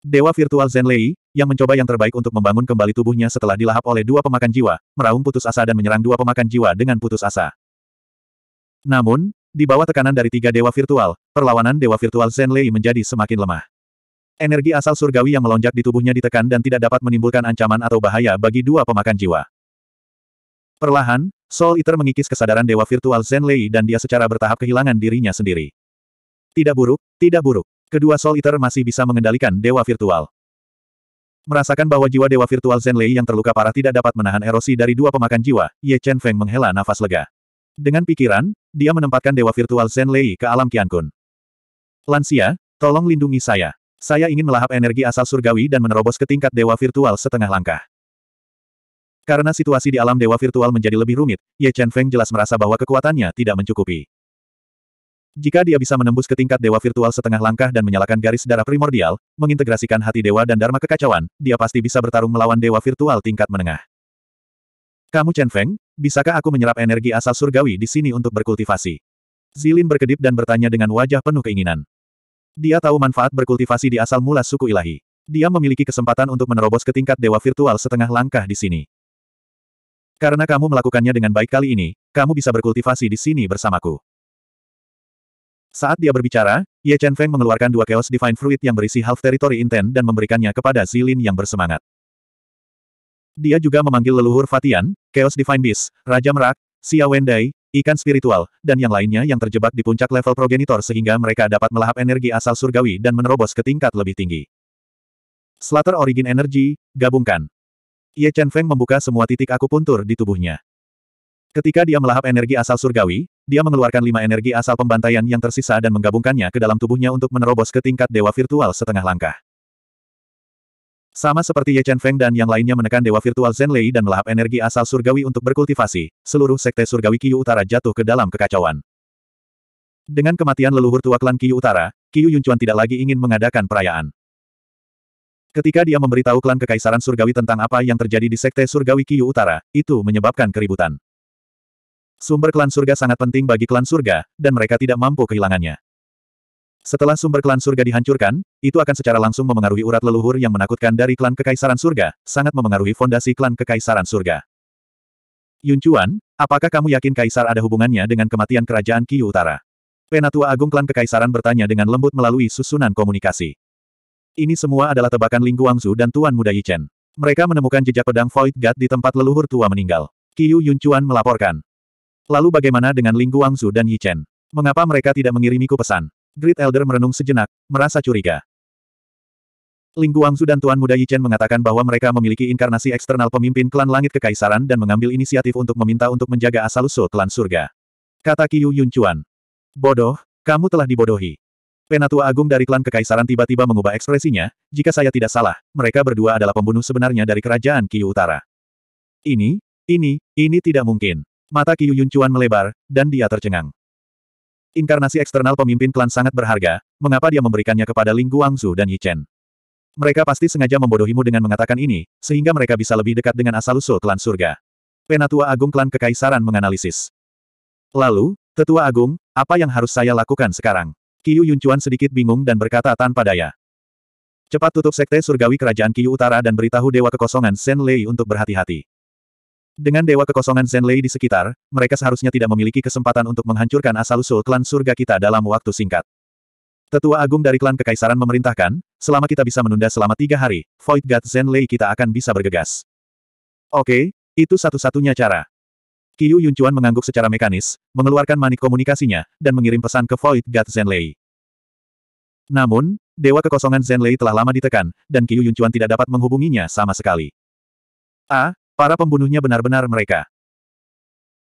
S1: Dewa virtual Zenlei, yang mencoba yang terbaik untuk membangun kembali tubuhnya setelah dilahap oleh dua pemakan jiwa, meraung putus asa dan menyerang dua pemakan jiwa dengan putus asa. Namun, di bawah tekanan dari tiga dewa virtual, perlawanan dewa virtual Zenlei menjadi semakin lemah. Energi asal surgawi yang melonjak di tubuhnya ditekan dan tidak dapat menimbulkan ancaman atau bahaya bagi dua pemakan jiwa. Perlahan, Soul Eater mengikis kesadaran dewa virtual Zenlei dan dia secara bertahap kehilangan dirinya sendiri. Tidak buruk, tidak buruk. Kedua Soul Eater masih bisa mengendalikan dewa virtual. Merasakan bahwa jiwa dewa virtual Lei yang terluka parah tidak dapat menahan erosi dari dua pemakan jiwa, Ye Chen Feng menghela nafas lega. Dengan pikiran, dia menempatkan dewa virtual Lei ke alam Qiankun. Lansia, tolong lindungi saya. Saya ingin melahap energi asal surgawi dan menerobos ke tingkat dewa virtual setengah langkah. Karena situasi di alam dewa virtual menjadi lebih rumit, Ye Chen Feng jelas merasa bahwa kekuatannya tidak mencukupi. Jika dia bisa menembus ke tingkat dewa virtual setengah langkah dan menyalakan garis darah primordial, mengintegrasikan hati dewa dan dharma kekacauan, dia pasti bisa bertarung melawan dewa virtual tingkat menengah. Kamu Chen Feng, bisakah aku menyerap energi asal surgawi di sini untuk berkultivasi? Zilin berkedip dan bertanya dengan wajah penuh keinginan. Dia tahu manfaat berkultivasi di asal mula suku ilahi. Dia memiliki kesempatan untuk menerobos ke tingkat dewa virtual setengah langkah di sini. Karena kamu melakukannya dengan baik kali ini, kamu bisa berkultivasi di sini bersamaku. Saat dia berbicara, Ye Chen Feng mengeluarkan dua Chaos Divine Fruit yang berisi Half Territory Intent dan memberikannya kepada Zilin yang bersemangat. Dia juga memanggil leluhur Fatian, Chaos Divine Beast, Raja Merak, Xia Wendai, ikan spiritual, dan yang lainnya yang terjebak di puncak level progenitor sehingga mereka dapat melahap energi asal surgawi dan menerobos ke tingkat lebih tinggi. Slater Origin Energy, gabungkan. Ye Chen Feng membuka semua titik akupuntur di tubuhnya. Ketika dia melahap energi asal surgawi, dia mengeluarkan lima energi asal pembantaian yang tersisa dan menggabungkannya ke dalam tubuhnya untuk menerobos ke tingkat dewa virtual setengah langkah. Sama seperti Ye Chen Feng dan yang lainnya menekan dewa virtual Zen Lei dan melahap energi asal surgawi untuk berkultivasi, seluruh sekte surgawi Kiyu Utara jatuh ke dalam kekacauan. Dengan kematian leluhur tua klan Kiyu Utara, Kiyu Yunchuan tidak lagi ingin mengadakan perayaan. Ketika dia memberitahu klan kekaisaran surgawi tentang apa yang terjadi di sekte surgawi Kiyu Utara, itu menyebabkan keributan. Sumber klan surga sangat penting bagi klan surga, dan mereka tidak mampu kehilangannya. Setelah sumber klan surga dihancurkan, itu akan secara langsung memengaruhi urat leluhur yang menakutkan dari klan kekaisaran surga, sangat memengaruhi fondasi klan kekaisaran surga. Yun Chuan, apakah kamu yakin kaisar ada hubungannya dengan kematian kerajaan Kiyu Utara? Penatua Agung Klan Kekaisaran bertanya dengan lembut melalui susunan komunikasi. Ini semua adalah tebakan Ling Guangzu dan Tuan Muda Yichen. Mereka menemukan jejak pedang Void God di tempat leluhur tua meninggal. Kiyu Yun Chuan melaporkan. Lalu bagaimana dengan Ling Guangzu dan Yi Chen? Mengapa mereka tidak mengirimiku pesan? Great Elder merenung sejenak, merasa curiga. Ling Guangzu dan Tuan Muda Yi Chen mengatakan bahwa mereka memiliki inkarnasi eksternal pemimpin klan langit kekaisaran dan mengambil inisiatif untuk meminta untuk menjaga asal-usul klan surga. Kata Qiu Yun Bodoh, kamu telah dibodohi. Penatua Agung dari klan kekaisaran tiba-tiba mengubah ekspresinya, jika saya tidak salah, mereka berdua adalah pembunuh sebenarnya dari kerajaan Qiu Utara. Ini, ini, ini tidak mungkin. Mata Qiu Yun Chuan melebar, dan dia tercengang. Inkarnasi eksternal pemimpin klan sangat berharga, mengapa dia memberikannya kepada Ling Guangzu dan Yi Chen? Mereka pasti sengaja membodohimu dengan mengatakan ini, sehingga mereka bisa lebih dekat dengan asal-usul klan surga. Penatua Agung Klan Kekaisaran menganalisis. Lalu, Tetua Agung, apa yang harus saya lakukan sekarang? Qiu Yunchuan sedikit bingung dan berkata tanpa daya. Cepat tutup sekte surgawi kerajaan Qiu Utara dan beritahu Dewa Kekosongan Sen Lei untuk berhati-hati. Dengan dewa kekosongan Zenlei di sekitar, mereka seharusnya tidak memiliki kesempatan untuk menghancurkan asal-usul klan surga kita dalam waktu singkat. Tetua agung dari klan kekaisaran memerintahkan, selama kita bisa menunda selama tiga hari, Void God Zenlei kita akan bisa bergegas. Oke, itu satu-satunya cara. Kiyu Yuncuan mengangguk secara mekanis, mengeluarkan manik komunikasinya, dan mengirim pesan ke Void God Zenlei. Namun, Dewa Kekosongan Zenlei telah lama ditekan, dan Kiyu Yuncuan tidak dapat menghubunginya sama sekali. A, Para pembunuhnya benar-benar mereka.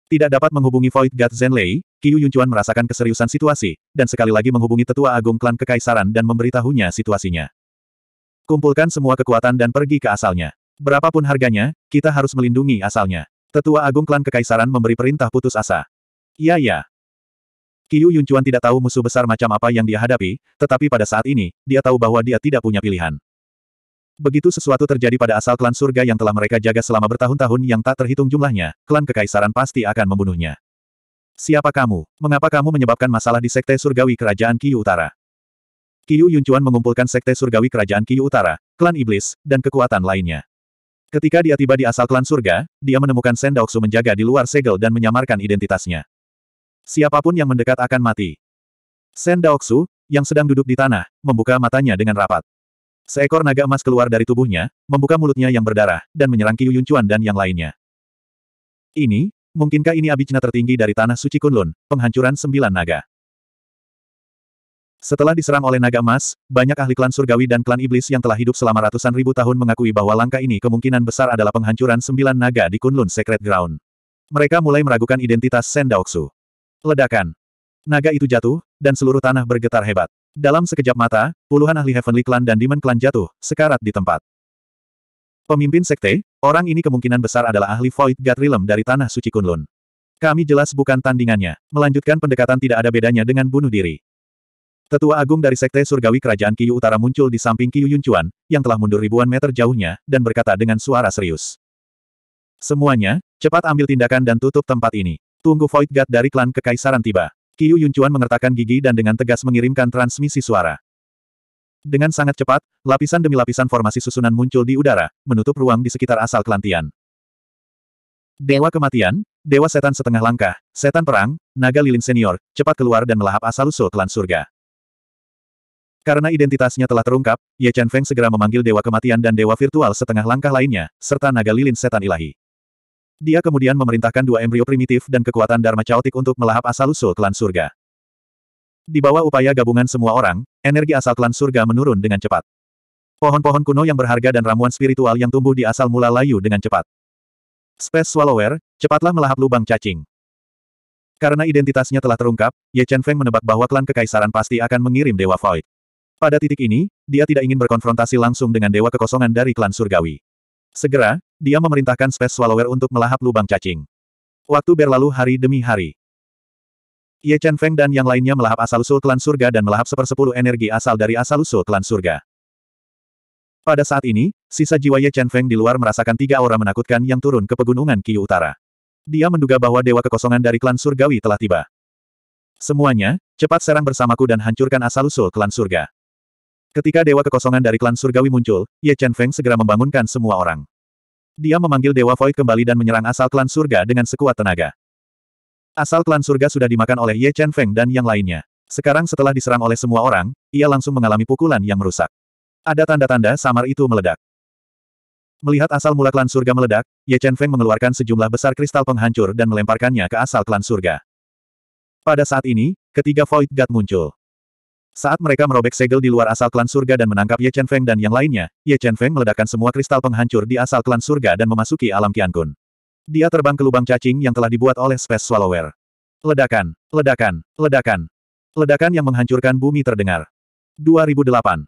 S1: Tidak dapat menghubungi Void God Zenlei, Qiu Yunchuan merasakan keseriusan situasi, dan sekali lagi menghubungi tetua agung klan kekaisaran dan memberitahunya situasinya. Kumpulkan semua kekuatan dan pergi ke asalnya. Berapapun harganya, kita harus melindungi asalnya. Tetua agung klan kekaisaran memberi perintah putus asa. Iya ya. Qiu ya. Yunchuan tidak tahu musuh besar macam apa yang dia hadapi, tetapi pada saat ini, dia tahu bahwa dia tidak punya pilihan. Begitu sesuatu terjadi pada asal klan surga yang telah mereka jaga selama bertahun-tahun yang tak terhitung jumlahnya, klan kekaisaran pasti akan membunuhnya. Siapa kamu? Mengapa kamu menyebabkan masalah di Sekte Surgawi Kerajaan Kiyu Utara? Kiyu Yuncuan mengumpulkan Sekte Surgawi Kerajaan Kiyu Utara, klan iblis, dan kekuatan lainnya. Ketika dia tiba di asal klan surga, dia menemukan Sen Daoksu menjaga di luar segel dan menyamarkan identitasnya. Siapapun yang mendekat akan mati. Sen Daoksu, yang sedang duduk di tanah, membuka matanya dengan rapat. Seekor naga emas keluar dari tubuhnya, membuka mulutnya yang berdarah, dan menyerang Qiu Yun Chuan dan yang lainnya. Ini, mungkinkah ini abicna tertinggi dari tanah suci Kunlun, penghancuran sembilan naga? Setelah diserang oleh naga emas, banyak ahli klan surgawi dan klan iblis yang telah hidup selama ratusan ribu tahun mengakui bahwa langkah ini kemungkinan besar adalah penghancuran sembilan naga di Kunlun Secret Ground. Mereka mulai meragukan identitas Sendaoksu. Ledakan. Naga itu jatuh, dan seluruh tanah bergetar hebat. Dalam sekejap mata, puluhan ahli Heavenly Clan dan Demon Clan jatuh, sekarat di tempat. Pemimpin sekte, orang ini kemungkinan besar adalah ahli Void God Realm dari Tanah Suci Kunlun. Kami jelas bukan tandingannya, melanjutkan pendekatan tidak ada bedanya dengan bunuh diri. Tetua agung dari sekte surgawi kerajaan Kiyu Utara muncul di samping Kiyu Yuncuan, yang telah mundur ribuan meter jauhnya, dan berkata dengan suara serius. Semuanya, cepat ambil tindakan dan tutup tempat ini. Tunggu Void God dari klan kekaisaran tiba. Qiu Yuncuan mengertakkan gigi dan dengan tegas mengirimkan transmisi suara. Dengan sangat cepat, lapisan demi lapisan formasi susunan muncul di udara, menutup ruang di sekitar asal kelantian. Dewa kematian, dewa setan setengah langkah, setan perang, naga lilin senior, cepat keluar dan melahap asal-usul klan surga. Karena identitasnya telah terungkap, Ye Chen Feng segera memanggil dewa kematian dan dewa virtual setengah langkah lainnya, serta naga lilin setan ilahi. Dia kemudian memerintahkan dua embrio primitif dan kekuatan Dharma Chaotik untuk melahap asal-usul klan surga. Di bawah upaya gabungan semua orang, energi asal klan surga menurun dengan cepat. Pohon-pohon kuno yang berharga dan ramuan spiritual yang tumbuh di asal mula layu dengan cepat. Space Swallower, cepatlah melahap lubang cacing. Karena identitasnya telah terungkap, Ye Chen Feng menebak bahwa klan kekaisaran pasti akan mengirim Dewa Void. Pada titik ini, dia tidak ingin berkonfrontasi langsung dengan Dewa Kekosongan dari klan Surgawi. Segera, dia memerintahkan Space Swallower untuk melahap lubang cacing. Waktu berlalu hari demi hari. Ye Chen Feng dan yang lainnya melahap asal-usul klan surga dan melahap sepersepuluh energi asal dari asal-usul klan surga. Pada saat ini, sisa jiwa Ye Chen Feng di luar merasakan tiga aura menakutkan yang turun ke pegunungan Kiyu Utara. Dia menduga bahwa dewa kekosongan dari klan surgawi telah tiba. Semuanya, cepat serang bersamaku dan hancurkan asal-usul klan surga. Ketika dewa kekosongan dari klan surgawi muncul, Ye Chen Feng segera membangunkan semua orang. Dia memanggil Dewa Void kembali dan menyerang asal klan surga dengan sekuat tenaga. Asal klan surga sudah dimakan oleh Ye Chen Feng dan yang lainnya. Sekarang setelah diserang oleh semua orang, ia langsung mengalami pukulan yang merusak. Ada tanda-tanda samar itu meledak. Melihat asal mula klan surga meledak, Ye Chen Feng mengeluarkan sejumlah besar kristal penghancur dan melemparkannya ke asal klan surga. Pada saat ini, ketiga Void God muncul. Saat mereka merobek segel di luar asal klan surga dan menangkap Ye Chen Feng dan yang lainnya, Ye Chen Feng meledakkan semua kristal penghancur di asal klan surga dan memasuki alam Qiankun. Dia terbang ke lubang cacing yang telah dibuat oleh Space Swallower. Ledakan, ledakan, ledakan. Ledakan yang menghancurkan bumi terdengar. 2008.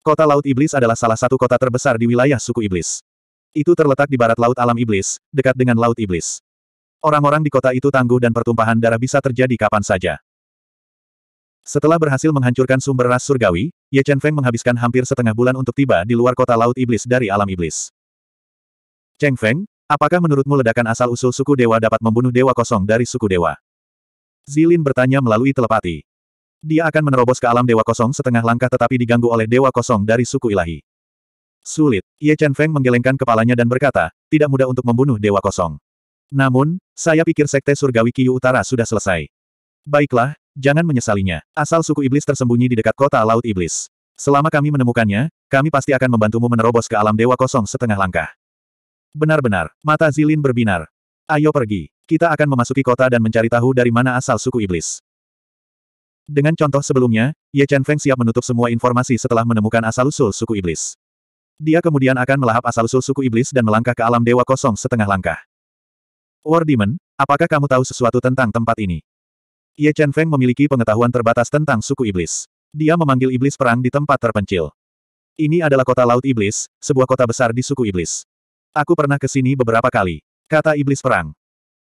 S1: Kota Laut Iblis adalah salah satu kota terbesar di wilayah suku Iblis. Itu terletak di barat Laut Alam Iblis, dekat dengan Laut Iblis. Orang-orang di kota itu tangguh dan pertumpahan darah bisa terjadi kapan saja. Setelah berhasil menghancurkan sumber ras surgawi, Ye Chen Feng menghabiskan hampir setengah bulan untuk tiba di luar kota Laut Iblis dari alam iblis. Cheng Feng, apakah menurutmu ledakan asal-usul suku dewa dapat membunuh dewa kosong dari suku dewa? Zilin bertanya melalui telepati. Dia akan menerobos ke alam dewa kosong setengah langkah tetapi diganggu oleh dewa kosong dari suku ilahi. Sulit, Ye Chen Feng menggelengkan kepalanya dan berkata, tidak mudah untuk membunuh dewa kosong. Namun, saya pikir Sekte Surgawi Kiyu Utara sudah selesai. Baiklah, jangan menyesalinya. Asal suku iblis tersembunyi di dekat kota Laut Iblis. Selama kami menemukannya, kami pasti akan membantumu menerobos ke alam dewa kosong setengah langkah. Benar-benar, mata Zilin berbinar. Ayo pergi, kita akan memasuki kota dan mencari tahu dari mana asal suku iblis. Dengan contoh sebelumnya, Ye Chen Feng siap menutup semua informasi setelah menemukan asal-usul suku iblis. Dia kemudian akan melahap asal-usul suku iblis dan melangkah ke alam dewa kosong setengah langkah. War Demon, apakah kamu tahu sesuatu tentang tempat ini? Ye Chen Feng memiliki pengetahuan terbatas tentang suku iblis. Dia memanggil iblis perang di tempat terpencil. Ini adalah kota laut iblis, sebuah kota besar di suku iblis. Aku pernah ke sini beberapa kali. Kata iblis perang.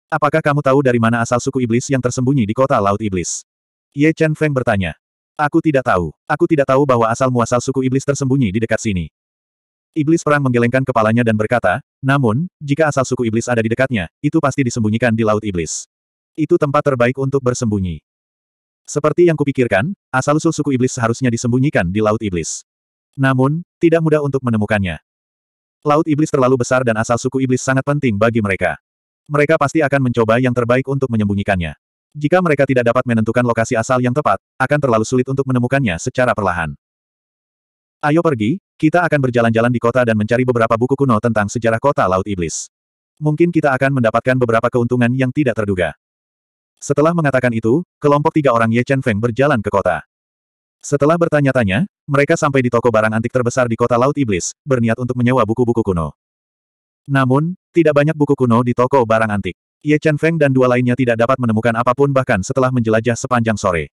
S1: Apakah kamu tahu dari mana asal suku iblis yang tersembunyi di kota laut iblis? Ye Chen Feng bertanya. Aku tidak tahu. Aku tidak tahu bahwa asal-muasal suku iblis tersembunyi di dekat sini. Iblis perang menggelengkan kepalanya dan berkata, namun, jika asal suku iblis ada di dekatnya, itu pasti disembunyikan di Laut Iblis. Itu tempat terbaik untuk bersembunyi. Seperti yang kupikirkan, asal-usul suku iblis seharusnya disembunyikan di Laut Iblis. Namun, tidak mudah untuk menemukannya. Laut Iblis terlalu besar dan asal suku iblis sangat penting bagi mereka. Mereka pasti akan mencoba yang terbaik untuk menyembunyikannya. Jika mereka tidak dapat menentukan lokasi asal yang tepat, akan terlalu sulit untuk menemukannya secara perlahan. Ayo pergi, kita akan berjalan-jalan di kota dan mencari beberapa buku kuno tentang sejarah kota Laut Iblis. Mungkin kita akan mendapatkan beberapa keuntungan yang tidak terduga. Setelah mengatakan itu, kelompok tiga orang Ye Chen Feng berjalan ke kota. Setelah bertanya-tanya, mereka sampai di toko barang antik terbesar di kota Laut Iblis, berniat untuk menyewa buku-buku kuno. Namun, tidak banyak buku kuno di toko barang antik. Ye Chen Feng dan dua lainnya tidak dapat menemukan apapun bahkan setelah menjelajah sepanjang sore.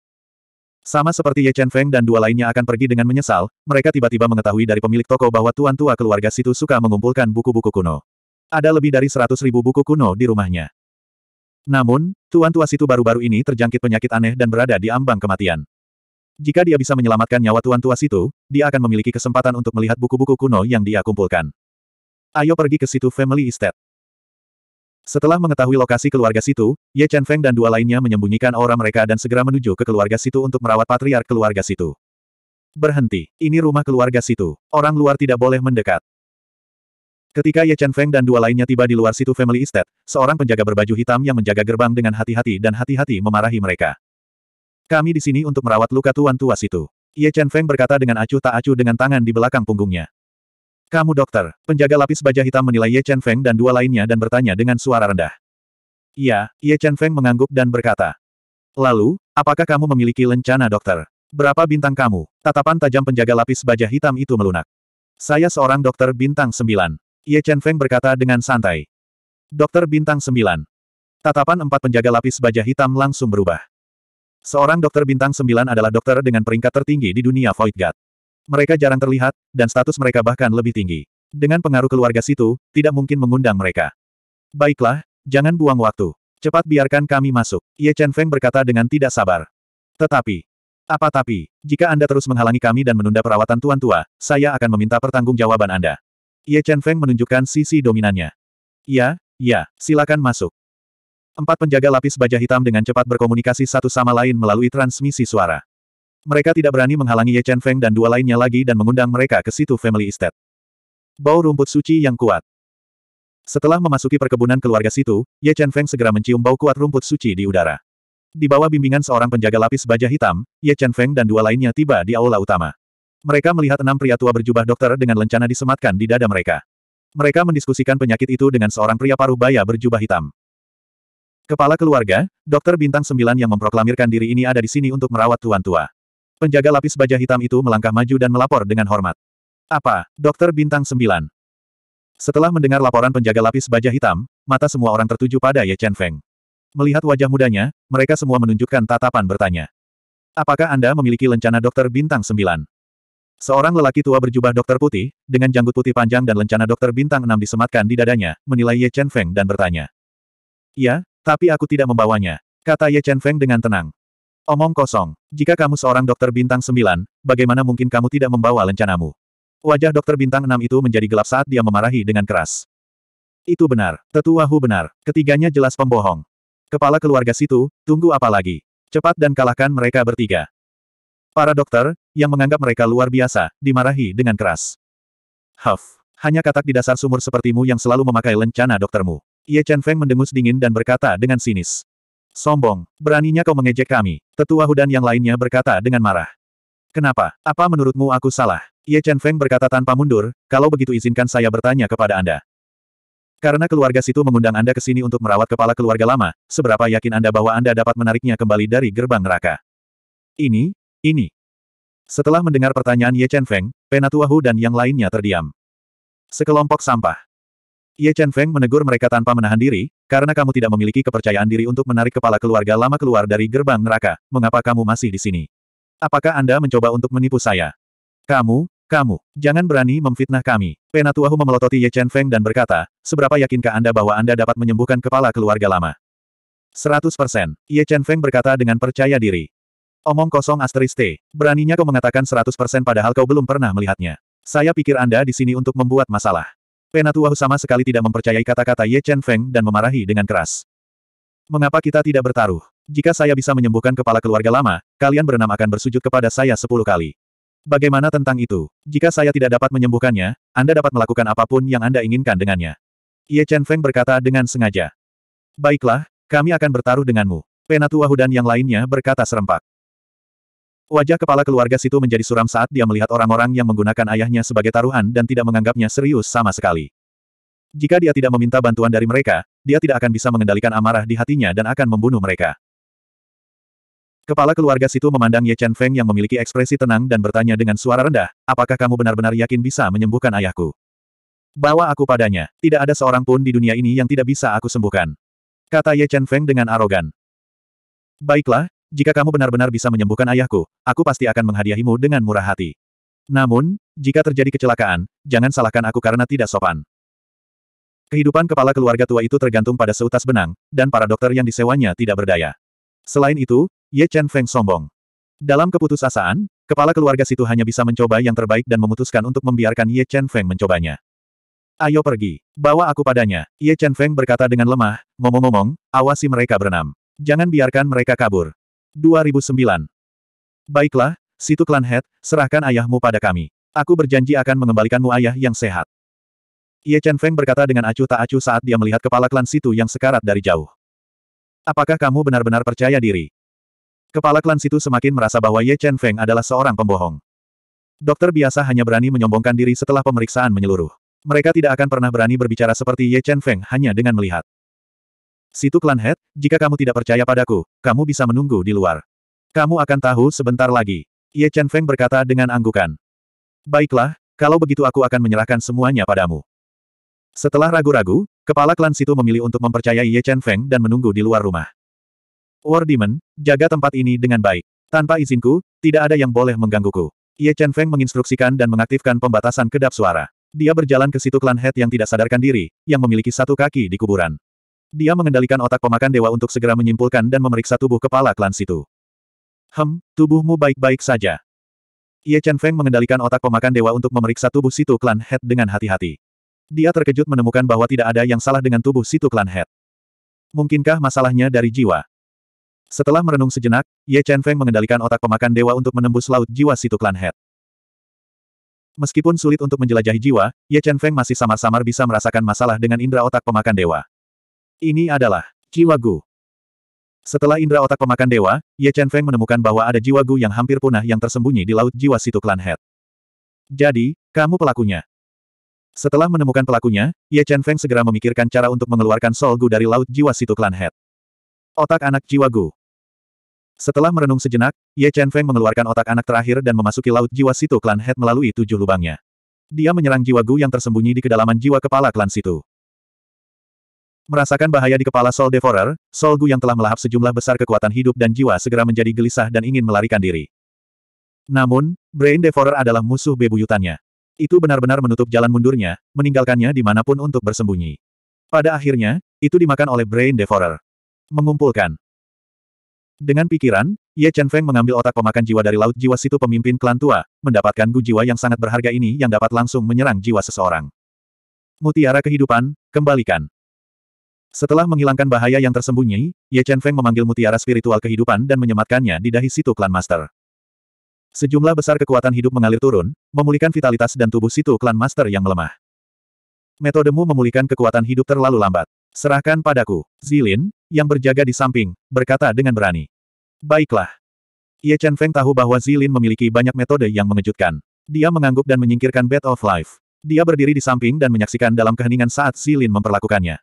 S1: Sama seperti Ye Chen Feng dan dua lainnya akan pergi dengan menyesal, mereka tiba-tiba mengetahui dari pemilik toko bahwa tuan tua keluarga situ suka mengumpulkan buku-buku kuno. Ada lebih dari seratus ribu buku kuno di rumahnya. Namun, Tuan Tua situ baru-baru ini terjangkit penyakit aneh dan berada di ambang kematian. Jika dia bisa menyelamatkan nyawa Tuan Tua situ, dia akan memiliki kesempatan untuk melihat buku-buku kuno yang dia kumpulkan. Ayo pergi ke situ Family Estate. Setelah mengetahui lokasi keluarga situ, Ye Chen Feng dan dua lainnya menyembunyikan aura mereka dan segera menuju ke keluarga situ untuk merawat patriark keluarga situ. Berhenti, ini rumah keluarga situ. Orang luar tidak boleh mendekat. Ketika Ye Chen Feng dan dua lainnya tiba di luar situ Family Estate, seorang penjaga berbaju hitam yang menjaga gerbang dengan hati-hati dan hati-hati memarahi mereka. Kami di sini untuk merawat luka tuan tua situ. Ye Chen Feng berkata dengan acuh tak acuh dengan tangan di belakang punggungnya. Kamu dokter, penjaga lapis baja hitam menilai Ye Chen Feng dan dua lainnya dan bertanya dengan suara rendah. Iya, Ye Chen Feng mengangguk dan berkata. Lalu, apakah kamu memiliki lencana dokter? Berapa bintang kamu? Tatapan tajam penjaga lapis baja hitam itu melunak. Saya seorang dokter bintang sembilan. Ye Chen Feng berkata dengan santai. Dokter bintang 9. Tatapan empat penjaga lapis baja hitam langsung berubah. Seorang dokter bintang 9 adalah dokter dengan peringkat tertinggi di dunia Void God. Mereka jarang terlihat, dan status mereka bahkan lebih tinggi. Dengan pengaruh keluarga situ, tidak mungkin mengundang mereka. Baiklah, jangan buang waktu. Cepat biarkan kami masuk. Ye Chen Feng berkata dengan tidak sabar. Tetapi, apa tapi, jika Anda terus menghalangi kami dan menunda perawatan tuan tua, saya akan meminta pertanggungjawaban Anda. Ye Chen Feng menunjukkan sisi dominannya. Ya, ya, silakan masuk. Empat penjaga lapis baja hitam dengan cepat berkomunikasi satu sama lain melalui transmisi suara. Mereka tidak berani menghalangi Ye Chen Feng dan dua lainnya lagi dan mengundang mereka ke situ Family Estate. Bau rumput suci yang kuat. Setelah memasuki perkebunan keluarga situ, Ye Chen Feng segera mencium bau kuat rumput suci di udara. Di bawah bimbingan seorang penjaga lapis baja hitam, Ye Chen Feng dan dua lainnya tiba di aula utama. Mereka melihat enam pria tua berjubah dokter dengan lencana disematkan di dada mereka. Mereka mendiskusikan penyakit itu dengan seorang pria paruh baya berjubah hitam. Kepala keluarga, dokter bintang sembilan yang memproklamirkan diri ini ada di sini untuk merawat tuan tua. Penjaga lapis baja hitam itu melangkah maju dan melapor dengan hormat. Apa, dokter bintang sembilan? Setelah mendengar laporan penjaga lapis baja hitam, mata semua orang tertuju pada Ye Chen Feng. Melihat wajah mudanya, mereka semua menunjukkan tatapan bertanya. Apakah Anda memiliki lencana dokter bintang sembilan? Seorang lelaki tua berjubah dokter putih, dengan janggut putih panjang dan lencana dokter bintang enam disematkan di dadanya, menilai Ye Chen Feng dan bertanya. Ya, tapi aku tidak membawanya, kata Ye Chen Feng dengan tenang. Omong kosong, jika kamu seorang dokter bintang sembilan, bagaimana mungkin kamu tidak membawa lencanamu? Wajah dokter bintang enam itu menjadi gelap saat dia memarahi dengan keras. Itu benar, tetua Hu benar, ketiganya jelas pembohong. Kepala keluarga situ, tunggu apa lagi? Cepat dan kalahkan mereka bertiga. Para dokter, yang menganggap mereka luar biasa, dimarahi dengan keras. Huff, hanya katak di dasar sumur sepertimu yang selalu memakai lencana doktermu. Ye Chen Feng mendengus dingin dan berkata dengan sinis. Sombong, beraninya kau mengejek kami. Tetua Hudan yang lainnya berkata dengan marah. Kenapa? Apa menurutmu aku salah? Ye Chen Feng berkata tanpa mundur, kalau begitu izinkan saya bertanya kepada Anda. Karena keluarga situ mengundang Anda ke sini untuk merawat kepala keluarga lama, seberapa yakin Anda bahwa Anda dapat menariknya kembali dari gerbang neraka? Ini, ini. Setelah mendengar pertanyaan Ye Chen Feng, Penatua Hu dan yang lainnya terdiam. Sekelompok sampah. Ye Chen Feng menegur mereka tanpa menahan diri, karena kamu tidak memiliki kepercayaan diri untuk menarik kepala keluarga lama keluar dari gerbang neraka, mengapa kamu masih di sini? Apakah Anda mencoba untuk menipu saya? Kamu, kamu, jangan berani memfitnah kami. Penatuahu memelototi Ye Chen Feng dan berkata, seberapa yakinkah Anda bahwa Anda dapat menyembuhkan kepala keluarga lama? 100%. Ye Chen Feng berkata dengan percaya diri. Omong kosong asteris T. Beraninya kau mengatakan 100% padahal kau belum pernah melihatnya. Saya pikir Anda di sini untuk membuat masalah. Penatua sama sekali tidak mempercayai kata-kata Ye Chen Feng dan memarahi dengan keras. Mengapa kita tidak bertaruh? Jika saya bisa menyembuhkan kepala keluarga lama, kalian berenam akan bersujud kepada saya sepuluh kali. Bagaimana tentang itu? Jika saya tidak dapat menyembuhkannya, Anda dapat melakukan apapun yang Anda inginkan dengannya. Ye Chen Feng berkata dengan sengaja. Baiklah, kami akan bertaruh denganmu. Penatua Hudan yang lainnya berkata serempak. Wajah kepala keluarga situ menjadi suram saat dia melihat orang-orang yang menggunakan ayahnya sebagai taruhan dan tidak menganggapnya serius sama sekali. Jika dia tidak meminta bantuan dari mereka, dia tidak akan bisa mengendalikan amarah di hatinya dan akan membunuh mereka. Kepala keluarga situ memandang Ye Chen Feng yang memiliki ekspresi tenang dan bertanya dengan suara rendah, apakah kamu benar-benar yakin bisa menyembuhkan ayahku? Bawa aku padanya, tidak ada seorang pun di dunia ini yang tidak bisa aku sembuhkan. Kata Ye Chen Feng dengan arogan. Baiklah, jika kamu benar-benar bisa menyembuhkan ayahku, aku pasti akan menghadiahimu dengan murah hati. Namun, jika terjadi kecelakaan, jangan salahkan aku karena tidak sopan. Kehidupan kepala keluarga tua itu tergantung pada seutas benang, dan para dokter yang disewanya tidak berdaya. Selain itu, Ye Chen Feng sombong. Dalam keputusasaan, kepala keluarga situ hanya bisa mencoba yang terbaik dan memutuskan untuk membiarkan Ye Chen Feng mencobanya. Ayo pergi. Bawa aku padanya. Ye Chen Feng berkata dengan lemah, ngomong-ngomong, awasi mereka berenam. Jangan biarkan mereka kabur. 2009. Baiklah, Situ Klan Head, serahkan ayahmu pada kami. Aku berjanji akan mengembalikanmu ayah yang sehat. Ye Chen Feng berkata dengan acuh tak acuh saat dia melihat kepala klan Situ yang sekarat dari jauh. Apakah kamu benar-benar percaya diri? Kepala klan Situ semakin merasa bahwa Ye Chen Feng adalah seorang pembohong. Dokter biasa hanya berani menyombongkan diri setelah pemeriksaan menyeluruh. Mereka tidak akan pernah berani berbicara seperti Ye Chen Feng hanya dengan melihat. Situ klan head, jika kamu tidak percaya padaku, kamu bisa menunggu di luar. Kamu akan tahu sebentar lagi. Ye Chen Feng berkata dengan anggukan. Baiklah, kalau begitu aku akan menyerahkan semuanya padamu. Setelah ragu-ragu, kepala klan situ memilih untuk mempercayai Ye Chen Feng dan menunggu di luar rumah. War Demon, jaga tempat ini dengan baik. Tanpa izinku, tidak ada yang boleh menggangguku. Ye Chen Feng menginstruksikan dan mengaktifkan pembatasan kedap suara. Dia berjalan ke situ klan head yang tidak sadarkan diri, yang memiliki satu kaki di kuburan. Dia mengendalikan otak pemakan dewa untuk segera menyimpulkan dan memeriksa tubuh kepala klan situ. Hem, tubuhmu baik-baik saja. Ye Chen Feng mengendalikan otak pemakan dewa untuk memeriksa tubuh situ klan Head dengan hati-hati. Dia terkejut menemukan bahwa tidak ada yang salah dengan tubuh situ klan Head. Mungkinkah masalahnya dari jiwa? Setelah merenung sejenak, Ye Chen Feng mengendalikan otak pemakan dewa untuk menembus laut jiwa situ klan Head. Meskipun sulit untuk menjelajahi jiwa, Ye Chen Feng masih samar-samar bisa merasakan masalah dengan indera otak pemakan dewa. Ini adalah jiwa Gu. Setelah indera otak pemakan dewa, Ye Chen Feng menemukan bahwa ada jiwa Gu yang hampir punah yang tersembunyi di laut jiwa situ klan Head. Jadi, kamu pelakunya. Setelah menemukan pelakunya, Ye Chen Feng segera memikirkan cara untuk mengeluarkan Sol Gu dari laut jiwa situ klan Head. Otak anak jiwa Gu. Setelah merenung sejenak, Ye Chen Feng mengeluarkan otak anak terakhir dan memasuki laut jiwa situ klan Head melalui tujuh lubangnya. Dia menyerang jiwa Gu yang tersembunyi di kedalaman jiwa kepala klan situ. Merasakan bahaya di kepala Sol Devorer, Sol Gu yang telah melahap sejumlah besar kekuatan hidup dan jiwa segera menjadi gelisah dan ingin melarikan diri. Namun, Brain Devorer adalah musuh bebuyutannya. Itu benar-benar menutup jalan mundurnya, meninggalkannya dimanapun untuk bersembunyi. Pada akhirnya, itu dimakan oleh Brain Devorer. Mengumpulkan. Dengan pikiran, Ye Chen Feng mengambil otak pemakan jiwa dari Laut Jiwa Situ pemimpin klan tua, mendapatkan gu jiwa yang sangat berharga ini yang dapat langsung menyerang jiwa seseorang. Mutiara kehidupan, kembalikan. Setelah menghilangkan bahaya yang tersembunyi, Ye Chen Feng memanggil mutiara spiritual kehidupan dan menyematkannya di dahi situ klan master. Sejumlah besar kekuatan hidup mengalir turun, memulihkan vitalitas dan tubuh situ klan master yang melemah. Metodemu memulihkan kekuatan hidup terlalu lambat. Serahkan padaku, Zilin, yang berjaga di samping, berkata dengan berani. Baiklah. Ye Chen Feng tahu bahwa Zilin memiliki banyak metode yang mengejutkan. Dia mengangguk dan menyingkirkan Bed of Life. Dia berdiri di samping dan menyaksikan dalam keheningan saat Zilin memperlakukannya.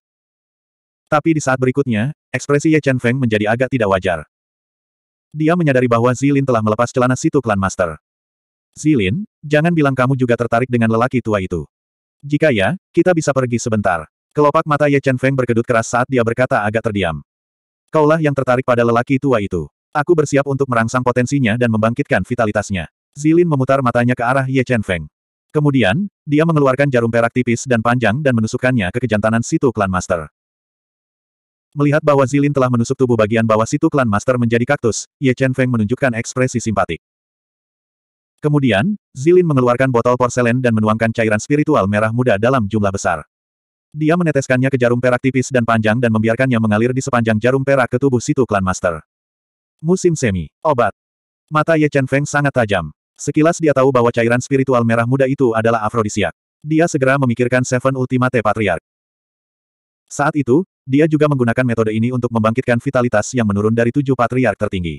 S1: Tapi di saat berikutnya, ekspresi Ye Chen Feng menjadi agak tidak wajar. Dia menyadari bahwa Zilin telah melepas celana situ klan master. Zilin, jangan bilang kamu juga tertarik dengan lelaki tua itu. Jika ya, kita bisa pergi sebentar. Kelopak mata Ye Chen Feng berkedut keras saat dia berkata agak terdiam. Kaulah yang tertarik pada lelaki tua itu. Aku bersiap untuk merangsang potensinya dan membangkitkan vitalitasnya. Zilin memutar matanya ke arah Ye Chen Feng. Kemudian, dia mengeluarkan jarum perak tipis dan panjang dan menusukkannya ke kejantanan situ klan master. Melihat bahwa Zilin telah menusuk tubuh bagian bawah situ klan master menjadi kaktus, Ye Chen Feng menunjukkan ekspresi simpatik. Kemudian, Zilin mengeluarkan botol porselen dan menuangkan cairan spiritual merah muda dalam jumlah besar. Dia meneteskannya ke jarum perak tipis dan panjang dan membiarkannya mengalir di sepanjang jarum perak ke tubuh situ klan master. Musim semi, obat. Mata Ye Chen Feng sangat tajam. Sekilas dia tahu bahwa cairan spiritual merah muda itu adalah afrodisiak. Dia segera memikirkan Seven Ultimate Patriarch. Saat itu, dia juga menggunakan metode ini untuk membangkitkan vitalitas yang menurun dari tujuh patriark tertinggi.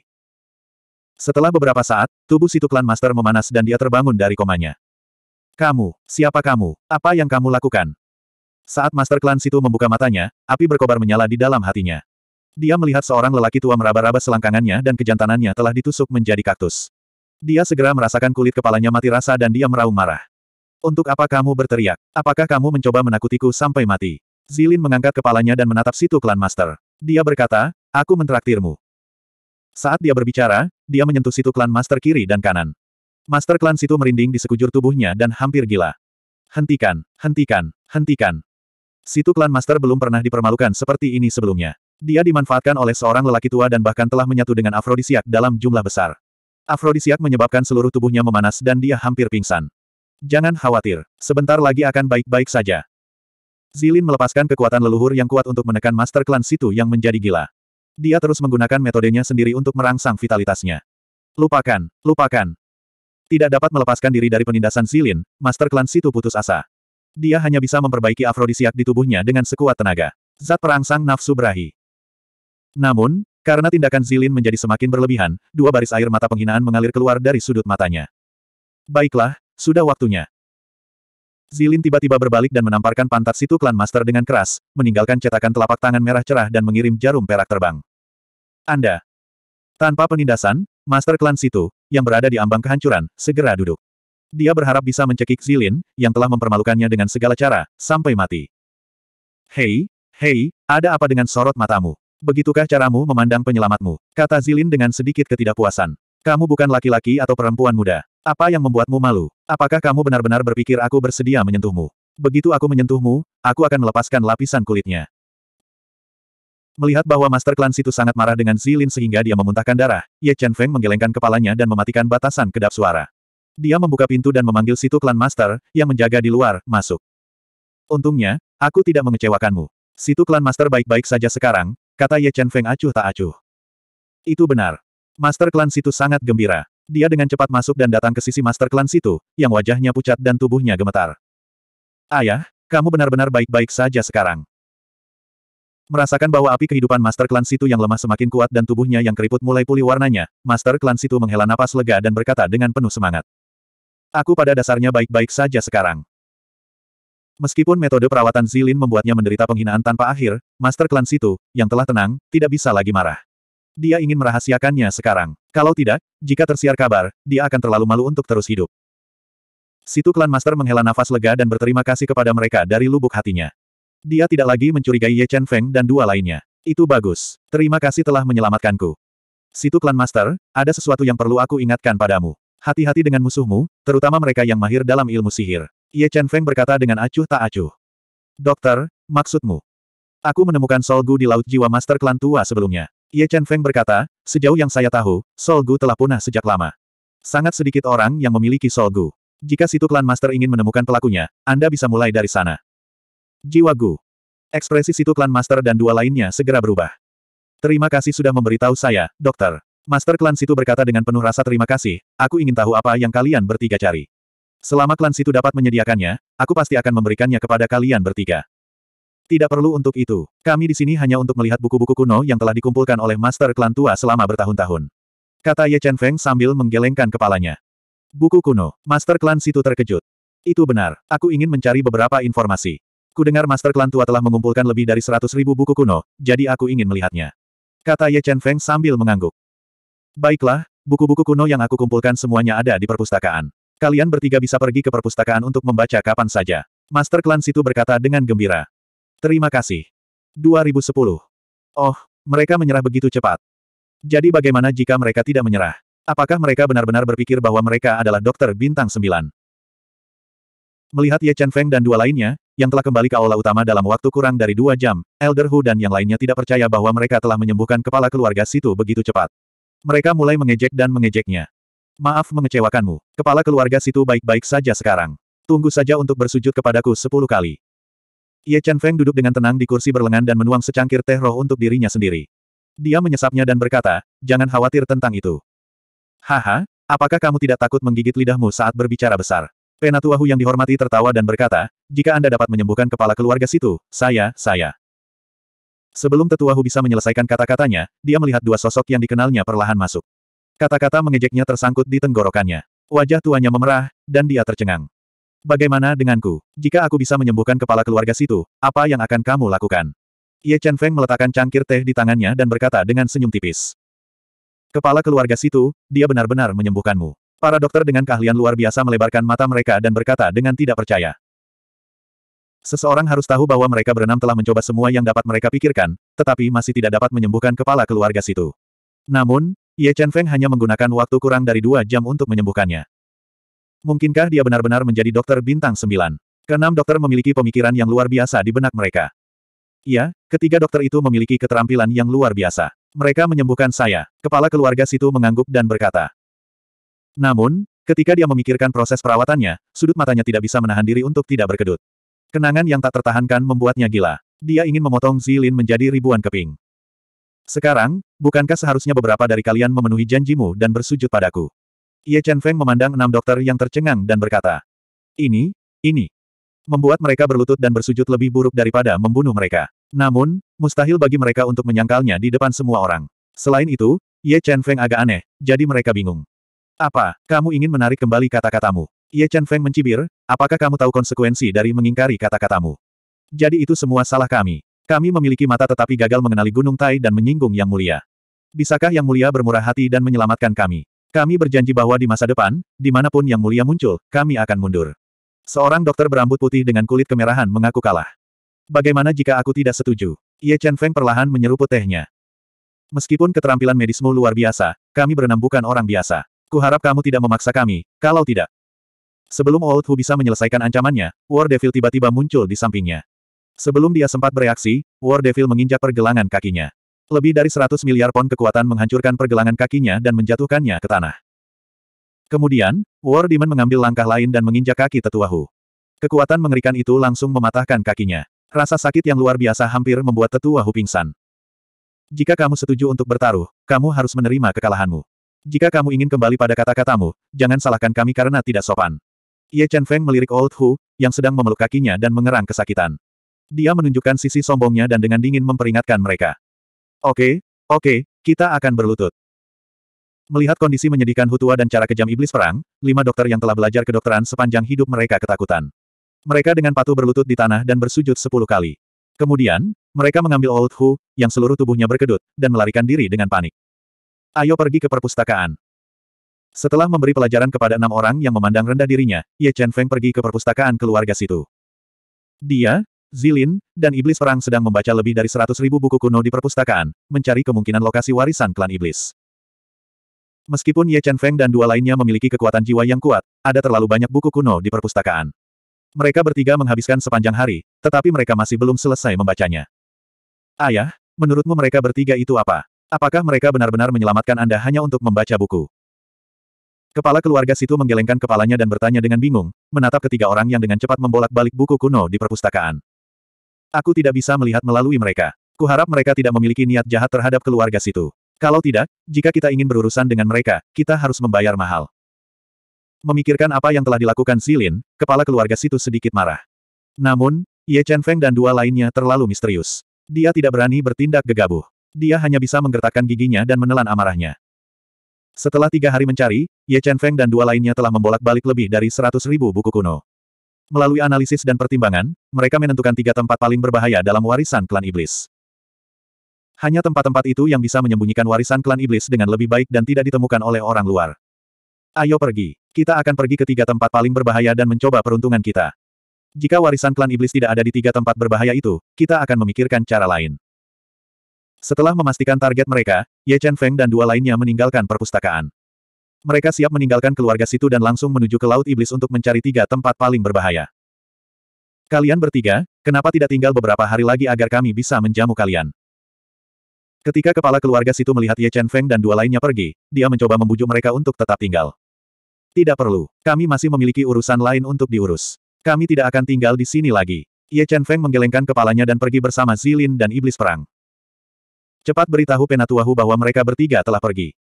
S1: Setelah beberapa saat, tubuh situ klan master memanas dan dia terbangun dari komanya. Kamu, siapa kamu? Apa yang kamu lakukan? Saat master klan situ membuka matanya, api berkobar menyala di dalam hatinya. Dia melihat seorang lelaki tua meraba-raba selangkangannya dan kejantanannya telah ditusuk menjadi kaktus. Dia segera merasakan kulit kepalanya mati rasa dan dia meraung marah. Untuk apa kamu berteriak? Apakah kamu mencoba menakutiku sampai mati? Zilin mengangkat kepalanya dan menatap situ klan master. Dia berkata, aku mentraktirmu. Saat dia berbicara, dia menyentuh situ klan master kiri dan kanan. Master klan situ merinding di sekujur tubuhnya dan hampir gila. Hentikan, hentikan, hentikan. Situ klan master belum pernah dipermalukan seperti ini sebelumnya. Dia dimanfaatkan oleh seorang lelaki tua dan bahkan telah menyatu dengan afrodisiak dalam jumlah besar. Afrodisiak menyebabkan seluruh tubuhnya memanas dan dia hampir pingsan. Jangan khawatir, sebentar lagi akan baik-baik saja. Zilin melepaskan kekuatan leluhur yang kuat untuk menekan Master Klan Situ yang menjadi gila. Dia terus menggunakan metodenya sendiri untuk merangsang vitalitasnya. Lupakan, lupakan. Tidak dapat melepaskan diri dari penindasan Zilin, Master Klan Situ putus asa. Dia hanya bisa memperbaiki afrodisiak di tubuhnya dengan sekuat tenaga. Zat perangsang nafsu berahi. Namun, karena tindakan Zilin menjadi semakin berlebihan, dua baris air mata penghinaan mengalir keluar dari sudut matanya. Baiklah, sudah waktunya. Zilin tiba-tiba berbalik dan menamparkan pantat situ klan master dengan keras, meninggalkan cetakan telapak tangan merah cerah dan mengirim jarum perak terbang. Anda. Tanpa penindasan, master klan situ, yang berada di ambang kehancuran, segera duduk. Dia berharap bisa mencekik Zilin, yang telah mempermalukannya dengan segala cara, sampai mati. Hei, hei, ada apa dengan sorot matamu? Begitukah caramu memandang penyelamatmu? Kata Zilin dengan sedikit ketidakpuasan. Kamu bukan laki-laki atau perempuan muda. Apa yang membuatmu malu? Apakah kamu benar-benar berpikir aku bersedia menyentuhmu? Begitu aku menyentuhmu, aku akan melepaskan lapisan kulitnya. Melihat bahwa Master Klan Situ sangat marah dengan Zilin sehingga dia memuntahkan darah, Ye Chen Feng menggelengkan kepalanya dan mematikan batasan kedap suara. Dia membuka pintu dan memanggil Situ Klan Master, yang menjaga di luar, masuk. Untungnya, aku tidak mengecewakanmu. Situ Klan Master baik-baik saja sekarang, kata Ye Chen Feng acuh tak acuh. Itu benar. Master Klan Situ sangat gembira. Dia dengan cepat masuk dan datang ke sisi Master Klan situ, yang wajahnya pucat dan tubuhnya gemetar. Ayah, kamu benar-benar baik-baik saja sekarang. Merasakan bahwa api kehidupan Master Klan situ yang lemah semakin kuat dan tubuhnya yang keriput mulai pulih warnanya, Master Klan situ menghela napas lega dan berkata dengan penuh semangat. Aku pada dasarnya baik-baik saja sekarang. Meskipun metode perawatan Zilin membuatnya menderita penghinaan tanpa akhir, Master Klan situ, yang telah tenang, tidak bisa lagi marah dia ingin merahasiakannya sekarang. Kalau tidak, jika tersiar kabar, dia akan terlalu malu untuk terus hidup. Situ klan master menghela nafas lega dan berterima kasih kepada mereka dari lubuk hatinya. Dia tidak lagi mencurigai Ye Chen Feng dan dua lainnya. Itu bagus. Terima kasih telah menyelamatkanku. Situ klan master, ada sesuatu yang perlu aku ingatkan padamu. Hati-hati dengan musuhmu, terutama mereka yang mahir dalam ilmu sihir. Ye Chen Feng berkata dengan acuh tak acuh. Dokter, maksudmu? Aku menemukan Solgu di Laut Jiwa Master Klan Tua sebelumnya. Ye Chen Feng berkata, sejauh yang saya tahu, Sol Gu telah punah sejak lama. Sangat sedikit orang yang memiliki Sol Gu. Jika situ klan master ingin menemukan pelakunya, Anda bisa mulai dari sana. Jiwa Gu. Ekspresi situ klan master dan dua lainnya segera berubah. Terima kasih sudah memberitahu saya, dokter. Master klan situ berkata dengan penuh rasa terima kasih, aku ingin tahu apa yang kalian bertiga cari. Selama klan situ dapat menyediakannya, aku pasti akan memberikannya kepada kalian bertiga. Tidak perlu untuk itu. Kami di sini hanya untuk melihat buku-buku kuno yang telah dikumpulkan oleh Master Klan Tua selama bertahun-tahun. Kata Ye Chen Feng sambil menggelengkan kepalanya. Buku kuno. Master Klan Situ terkejut. Itu benar. Aku ingin mencari beberapa informasi. Kudengar Master Klan Tua telah mengumpulkan lebih dari seratus ribu buku kuno, jadi aku ingin melihatnya. Kata Ye Chen Feng sambil mengangguk. Baiklah, buku-buku kuno yang aku kumpulkan semuanya ada di perpustakaan. Kalian bertiga bisa pergi ke perpustakaan untuk membaca kapan saja. Master Klan Situ berkata dengan gembira. Terima kasih. 2010. Oh, mereka menyerah begitu cepat. Jadi bagaimana jika mereka tidak menyerah? Apakah mereka benar-benar berpikir bahwa mereka adalah dokter bintang 9? Melihat Ye Chen Feng dan dua lainnya, yang telah kembali ke aula utama dalam waktu kurang dari dua jam, Elder Hu dan yang lainnya tidak percaya bahwa mereka telah menyembuhkan kepala keluarga situ begitu cepat. Mereka mulai mengejek dan mengejeknya. Maaf mengecewakanmu, kepala keluarga situ baik-baik saja sekarang. Tunggu saja untuk bersujud kepadaku sepuluh kali. Ye Chen Feng duduk dengan tenang di kursi berlengan dan menuang secangkir teh roh untuk dirinya sendiri. Dia menyesapnya dan berkata, jangan khawatir tentang itu. Haha, apakah kamu tidak takut menggigit lidahmu saat berbicara besar? Penatua Hu yang dihormati tertawa dan berkata, jika Anda dapat menyembuhkan kepala keluarga situ, saya, saya. Sebelum tetua Hu bisa menyelesaikan kata-katanya, dia melihat dua sosok yang dikenalnya perlahan masuk. Kata-kata mengejeknya tersangkut di tenggorokannya. Wajah tuanya memerah, dan dia tercengang. Bagaimana denganku? Jika aku bisa menyembuhkan kepala keluarga situ, apa yang akan kamu lakukan? Ye Chen Feng meletakkan cangkir teh di tangannya dan berkata dengan senyum tipis. Kepala keluarga situ, dia benar-benar menyembuhkanmu. Para dokter dengan keahlian luar biasa melebarkan mata mereka dan berkata dengan tidak percaya. Seseorang harus tahu bahwa mereka berenam telah mencoba semua yang dapat mereka pikirkan, tetapi masih tidak dapat menyembuhkan kepala keluarga situ. Namun, Ye Chen Feng hanya menggunakan waktu kurang dari dua jam untuk menyembuhkannya. Mungkinkah dia benar-benar menjadi dokter bintang sembilan? Keenam dokter memiliki pemikiran yang luar biasa di benak mereka. Iya, ketiga dokter itu memiliki keterampilan yang luar biasa. Mereka menyembuhkan saya. Kepala keluarga situ mengangguk dan berkata. Namun, ketika dia memikirkan proses perawatannya, sudut matanya tidak bisa menahan diri untuk tidak berkedut. Kenangan yang tak tertahankan membuatnya gila. Dia ingin memotong Zilin menjadi ribuan keping. Sekarang, bukankah seharusnya beberapa dari kalian memenuhi janjimu dan bersujud padaku? Ye Chen Feng memandang enam dokter yang tercengang dan berkata, Ini, ini. Membuat mereka berlutut dan bersujud lebih buruk daripada membunuh mereka. Namun, mustahil bagi mereka untuk menyangkalnya di depan semua orang. Selain itu, Ye Chen Feng agak aneh, jadi mereka bingung. Apa, kamu ingin menarik kembali kata-katamu? Ye Chen Feng mencibir, apakah kamu tahu konsekuensi dari mengingkari kata-katamu? Jadi itu semua salah kami. Kami memiliki mata tetapi gagal mengenali Gunung Tai dan menyinggung Yang Mulia. Bisakah Yang Mulia bermurah hati dan menyelamatkan kami? Kami berjanji bahwa di masa depan, dimanapun Yang Mulia muncul, kami akan mundur. Seorang dokter berambut putih dengan kulit kemerahan mengaku kalah. Bagaimana jika aku tidak setuju? Ye Chen Feng perlahan menyeruput tehnya. Meskipun keterampilan medismu luar biasa, kami berenam bukan orang biasa. Kuharap kamu tidak memaksa kami, kalau tidak. Sebelum Old Hu bisa menyelesaikan ancamannya, War Devil tiba-tiba muncul di sampingnya. Sebelum dia sempat bereaksi, War Devil menginjak pergelangan kakinya. Lebih dari 100 miliar pon kekuatan menghancurkan pergelangan kakinya dan menjatuhkannya ke tanah. Kemudian, War Demon mengambil langkah lain dan menginjak kaki Tetuahu. Kekuatan mengerikan itu langsung mematahkan kakinya. Rasa sakit yang luar biasa hampir membuat Tetuahu pingsan. Jika kamu setuju untuk bertaruh, kamu harus menerima kekalahanmu. Jika kamu ingin kembali pada kata-katamu, jangan salahkan kami karena tidak sopan. Ye Chen Feng melirik Old Hu, yang sedang memeluk kakinya dan mengerang kesakitan. Dia menunjukkan sisi sombongnya dan dengan dingin memperingatkan mereka. Oke, oke, kita akan berlutut. Melihat kondisi menyedihkan Hutua dan cara kejam iblis perang, lima dokter yang telah belajar kedokteran sepanjang hidup mereka ketakutan. Mereka dengan patuh berlutut di tanah dan bersujud sepuluh kali. Kemudian, mereka mengambil Old Hu, yang seluruh tubuhnya berkedut, dan melarikan diri dengan panik. Ayo pergi ke perpustakaan. Setelah memberi pelajaran kepada enam orang yang memandang rendah dirinya, Ye Chen Feng pergi ke perpustakaan keluarga situ. Dia, Zilin, dan Iblis Perang sedang membaca lebih dari seratus ribu buku kuno di perpustakaan, mencari kemungkinan lokasi warisan klan Iblis. Meskipun Ye Chen Feng dan dua lainnya memiliki kekuatan jiwa yang kuat, ada terlalu banyak buku kuno di perpustakaan. Mereka bertiga menghabiskan sepanjang hari, tetapi mereka masih belum selesai membacanya. Ayah, menurutmu mereka bertiga itu apa? Apakah mereka benar-benar menyelamatkan Anda hanya untuk membaca buku? Kepala keluarga situ menggelengkan kepalanya dan bertanya dengan bingung, menatap ketiga orang yang dengan cepat membolak-balik buku kuno di perpustakaan. Aku tidak bisa melihat melalui mereka. Kuharap mereka tidak memiliki niat jahat terhadap keluarga situ. Kalau tidak, jika kita ingin berurusan dengan mereka, kita harus membayar mahal. Memikirkan apa yang telah dilakukan Silin, kepala keluarga situ sedikit marah. Namun, Ye Chen Feng dan dua lainnya terlalu misterius. Dia tidak berani bertindak gegabah. Dia hanya bisa menggertakkan giginya dan menelan amarahnya. Setelah tiga hari mencari, Ye Chen Feng dan dua lainnya telah membolak-balik lebih dari seratus ribu buku kuno. Melalui analisis dan pertimbangan, mereka menentukan tiga tempat paling berbahaya dalam warisan klan iblis. Hanya tempat-tempat itu yang bisa menyembunyikan warisan klan iblis dengan lebih baik dan tidak ditemukan oleh orang luar. Ayo pergi. Kita akan pergi ke tiga tempat paling berbahaya dan mencoba peruntungan kita. Jika warisan klan iblis tidak ada di tiga tempat berbahaya itu, kita akan memikirkan cara lain. Setelah memastikan target mereka, Ye Chen Feng dan dua lainnya meninggalkan perpustakaan. Mereka siap meninggalkan keluarga situ dan langsung menuju ke Laut Iblis untuk mencari tiga tempat paling berbahaya. Kalian bertiga, kenapa tidak tinggal beberapa hari lagi agar kami bisa menjamu kalian? Ketika kepala keluarga situ melihat Ye Chen Feng dan dua lainnya pergi, dia mencoba membujuk mereka untuk tetap tinggal. Tidak perlu, kami masih memiliki urusan lain untuk diurus. Kami tidak akan tinggal di sini lagi. Ye Chen Feng menggelengkan kepalanya dan pergi bersama Zilin dan Iblis Perang. Cepat beritahu Penatuahu bahwa mereka bertiga telah pergi.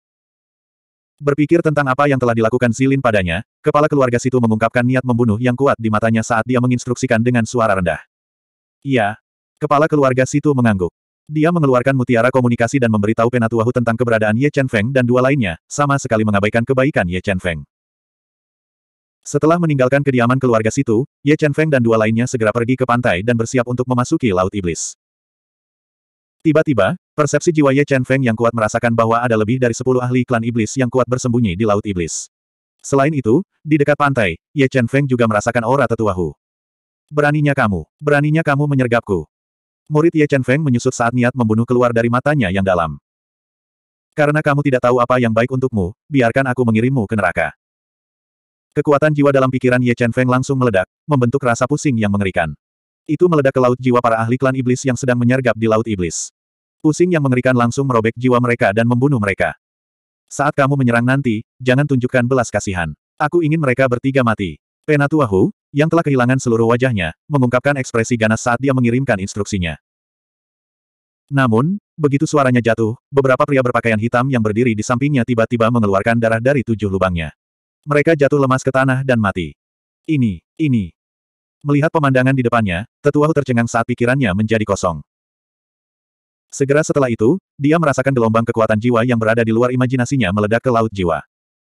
S1: Berpikir tentang apa yang telah dilakukan Zilin padanya, kepala keluarga situ mengungkapkan niat membunuh yang kuat di matanya saat dia menginstruksikan dengan suara rendah. Iya. Kepala keluarga situ mengangguk. Dia mengeluarkan mutiara komunikasi dan memberitahu Penatuahu tentang keberadaan Ye Chen Feng dan dua lainnya, sama sekali mengabaikan kebaikan Ye Chen Feng. Setelah meninggalkan kediaman keluarga situ, Ye Chen Feng dan dua lainnya segera pergi ke pantai dan bersiap untuk memasuki Laut Iblis. Tiba-tiba, persepsi jiwa Ye Chen Feng yang kuat merasakan bahwa ada lebih dari sepuluh ahli klan iblis yang kuat bersembunyi di Laut Iblis. Selain itu, di dekat pantai, Ye Chen Feng juga merasakan aura tetuahu. Beraninya kamu, beraninya kamu menyergapku. Murid Ye Chen Feng menyusut saat niat membunuh keluar dari matanya yang dalam. Karena kamu tidak tahu apa yang baik untukmu, biarkan aku mengirimmu ke neraka. Kekuatan jiwa dalam pikiran Ye Chen Feng langsung meledak, membentuk rasa pusing yang mengerikan. Itu meledak ke laut jiwa para ahli klan iblis yang sedang menyergap di laut iblis. Pusing yang mengerikan langsung merobek jiwa mereka dan membunuh mereka. Saat kamu menyerang nanti, jangan tunjukkan belas kasihan. Aku ingin mereka bertiga mati. Penatua Hu, yang telah kehilangan seluruh wajahnya, mengungkapkan ekspresi ganas saat dia mengirimkan instruksinya. Namun, begitu suaranya jatuh, beberapa pria berpakaian hitam yang berdiri di sampingnya tiba-tiba mengeluarkan darah dari tujuh lubangnya. Mereka jatuh lemas ke tanah dan mati. Ini, ini, Melihat pemandangan di depannya, Hu tercengang saat pikirannya menjadi kosong. Segera setelah itu, dia merasakan gelombang kekuatan jiwa yang berada di luar imajinasinya meledak ke laut jiwa.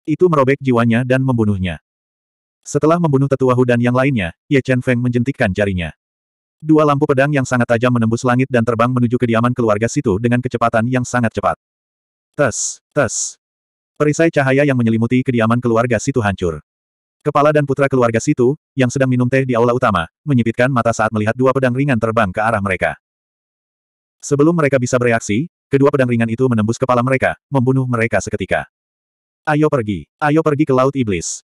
S1: Itu merobek jiwanya dan membunuhnya. Setelah membunuh tetua Hu dan yang lainnya, Ye Chen Feng menjentikkan jarinya. Dua lampu pedang yang sangat tajam menembus langit dan terbang menuju kediaman keluarga situ dengan kecepatan yang sangat cepat. Tes, tes. Perisai cahaya yang menyelimuti kediaman keluarga situ hancur. Kepala dan putra keluarga situ, yang sedang minum teh di aula utama, menyipitkan mata saat melihat dua pedang ringan terbang ke arah mereka. Sebelum mereka bisa bereaksi, kedua pedang ringan itu menembus kepala mereka, membunuh mereka seketika. Ayo pergi, ayo pergi ke Laut Iblis.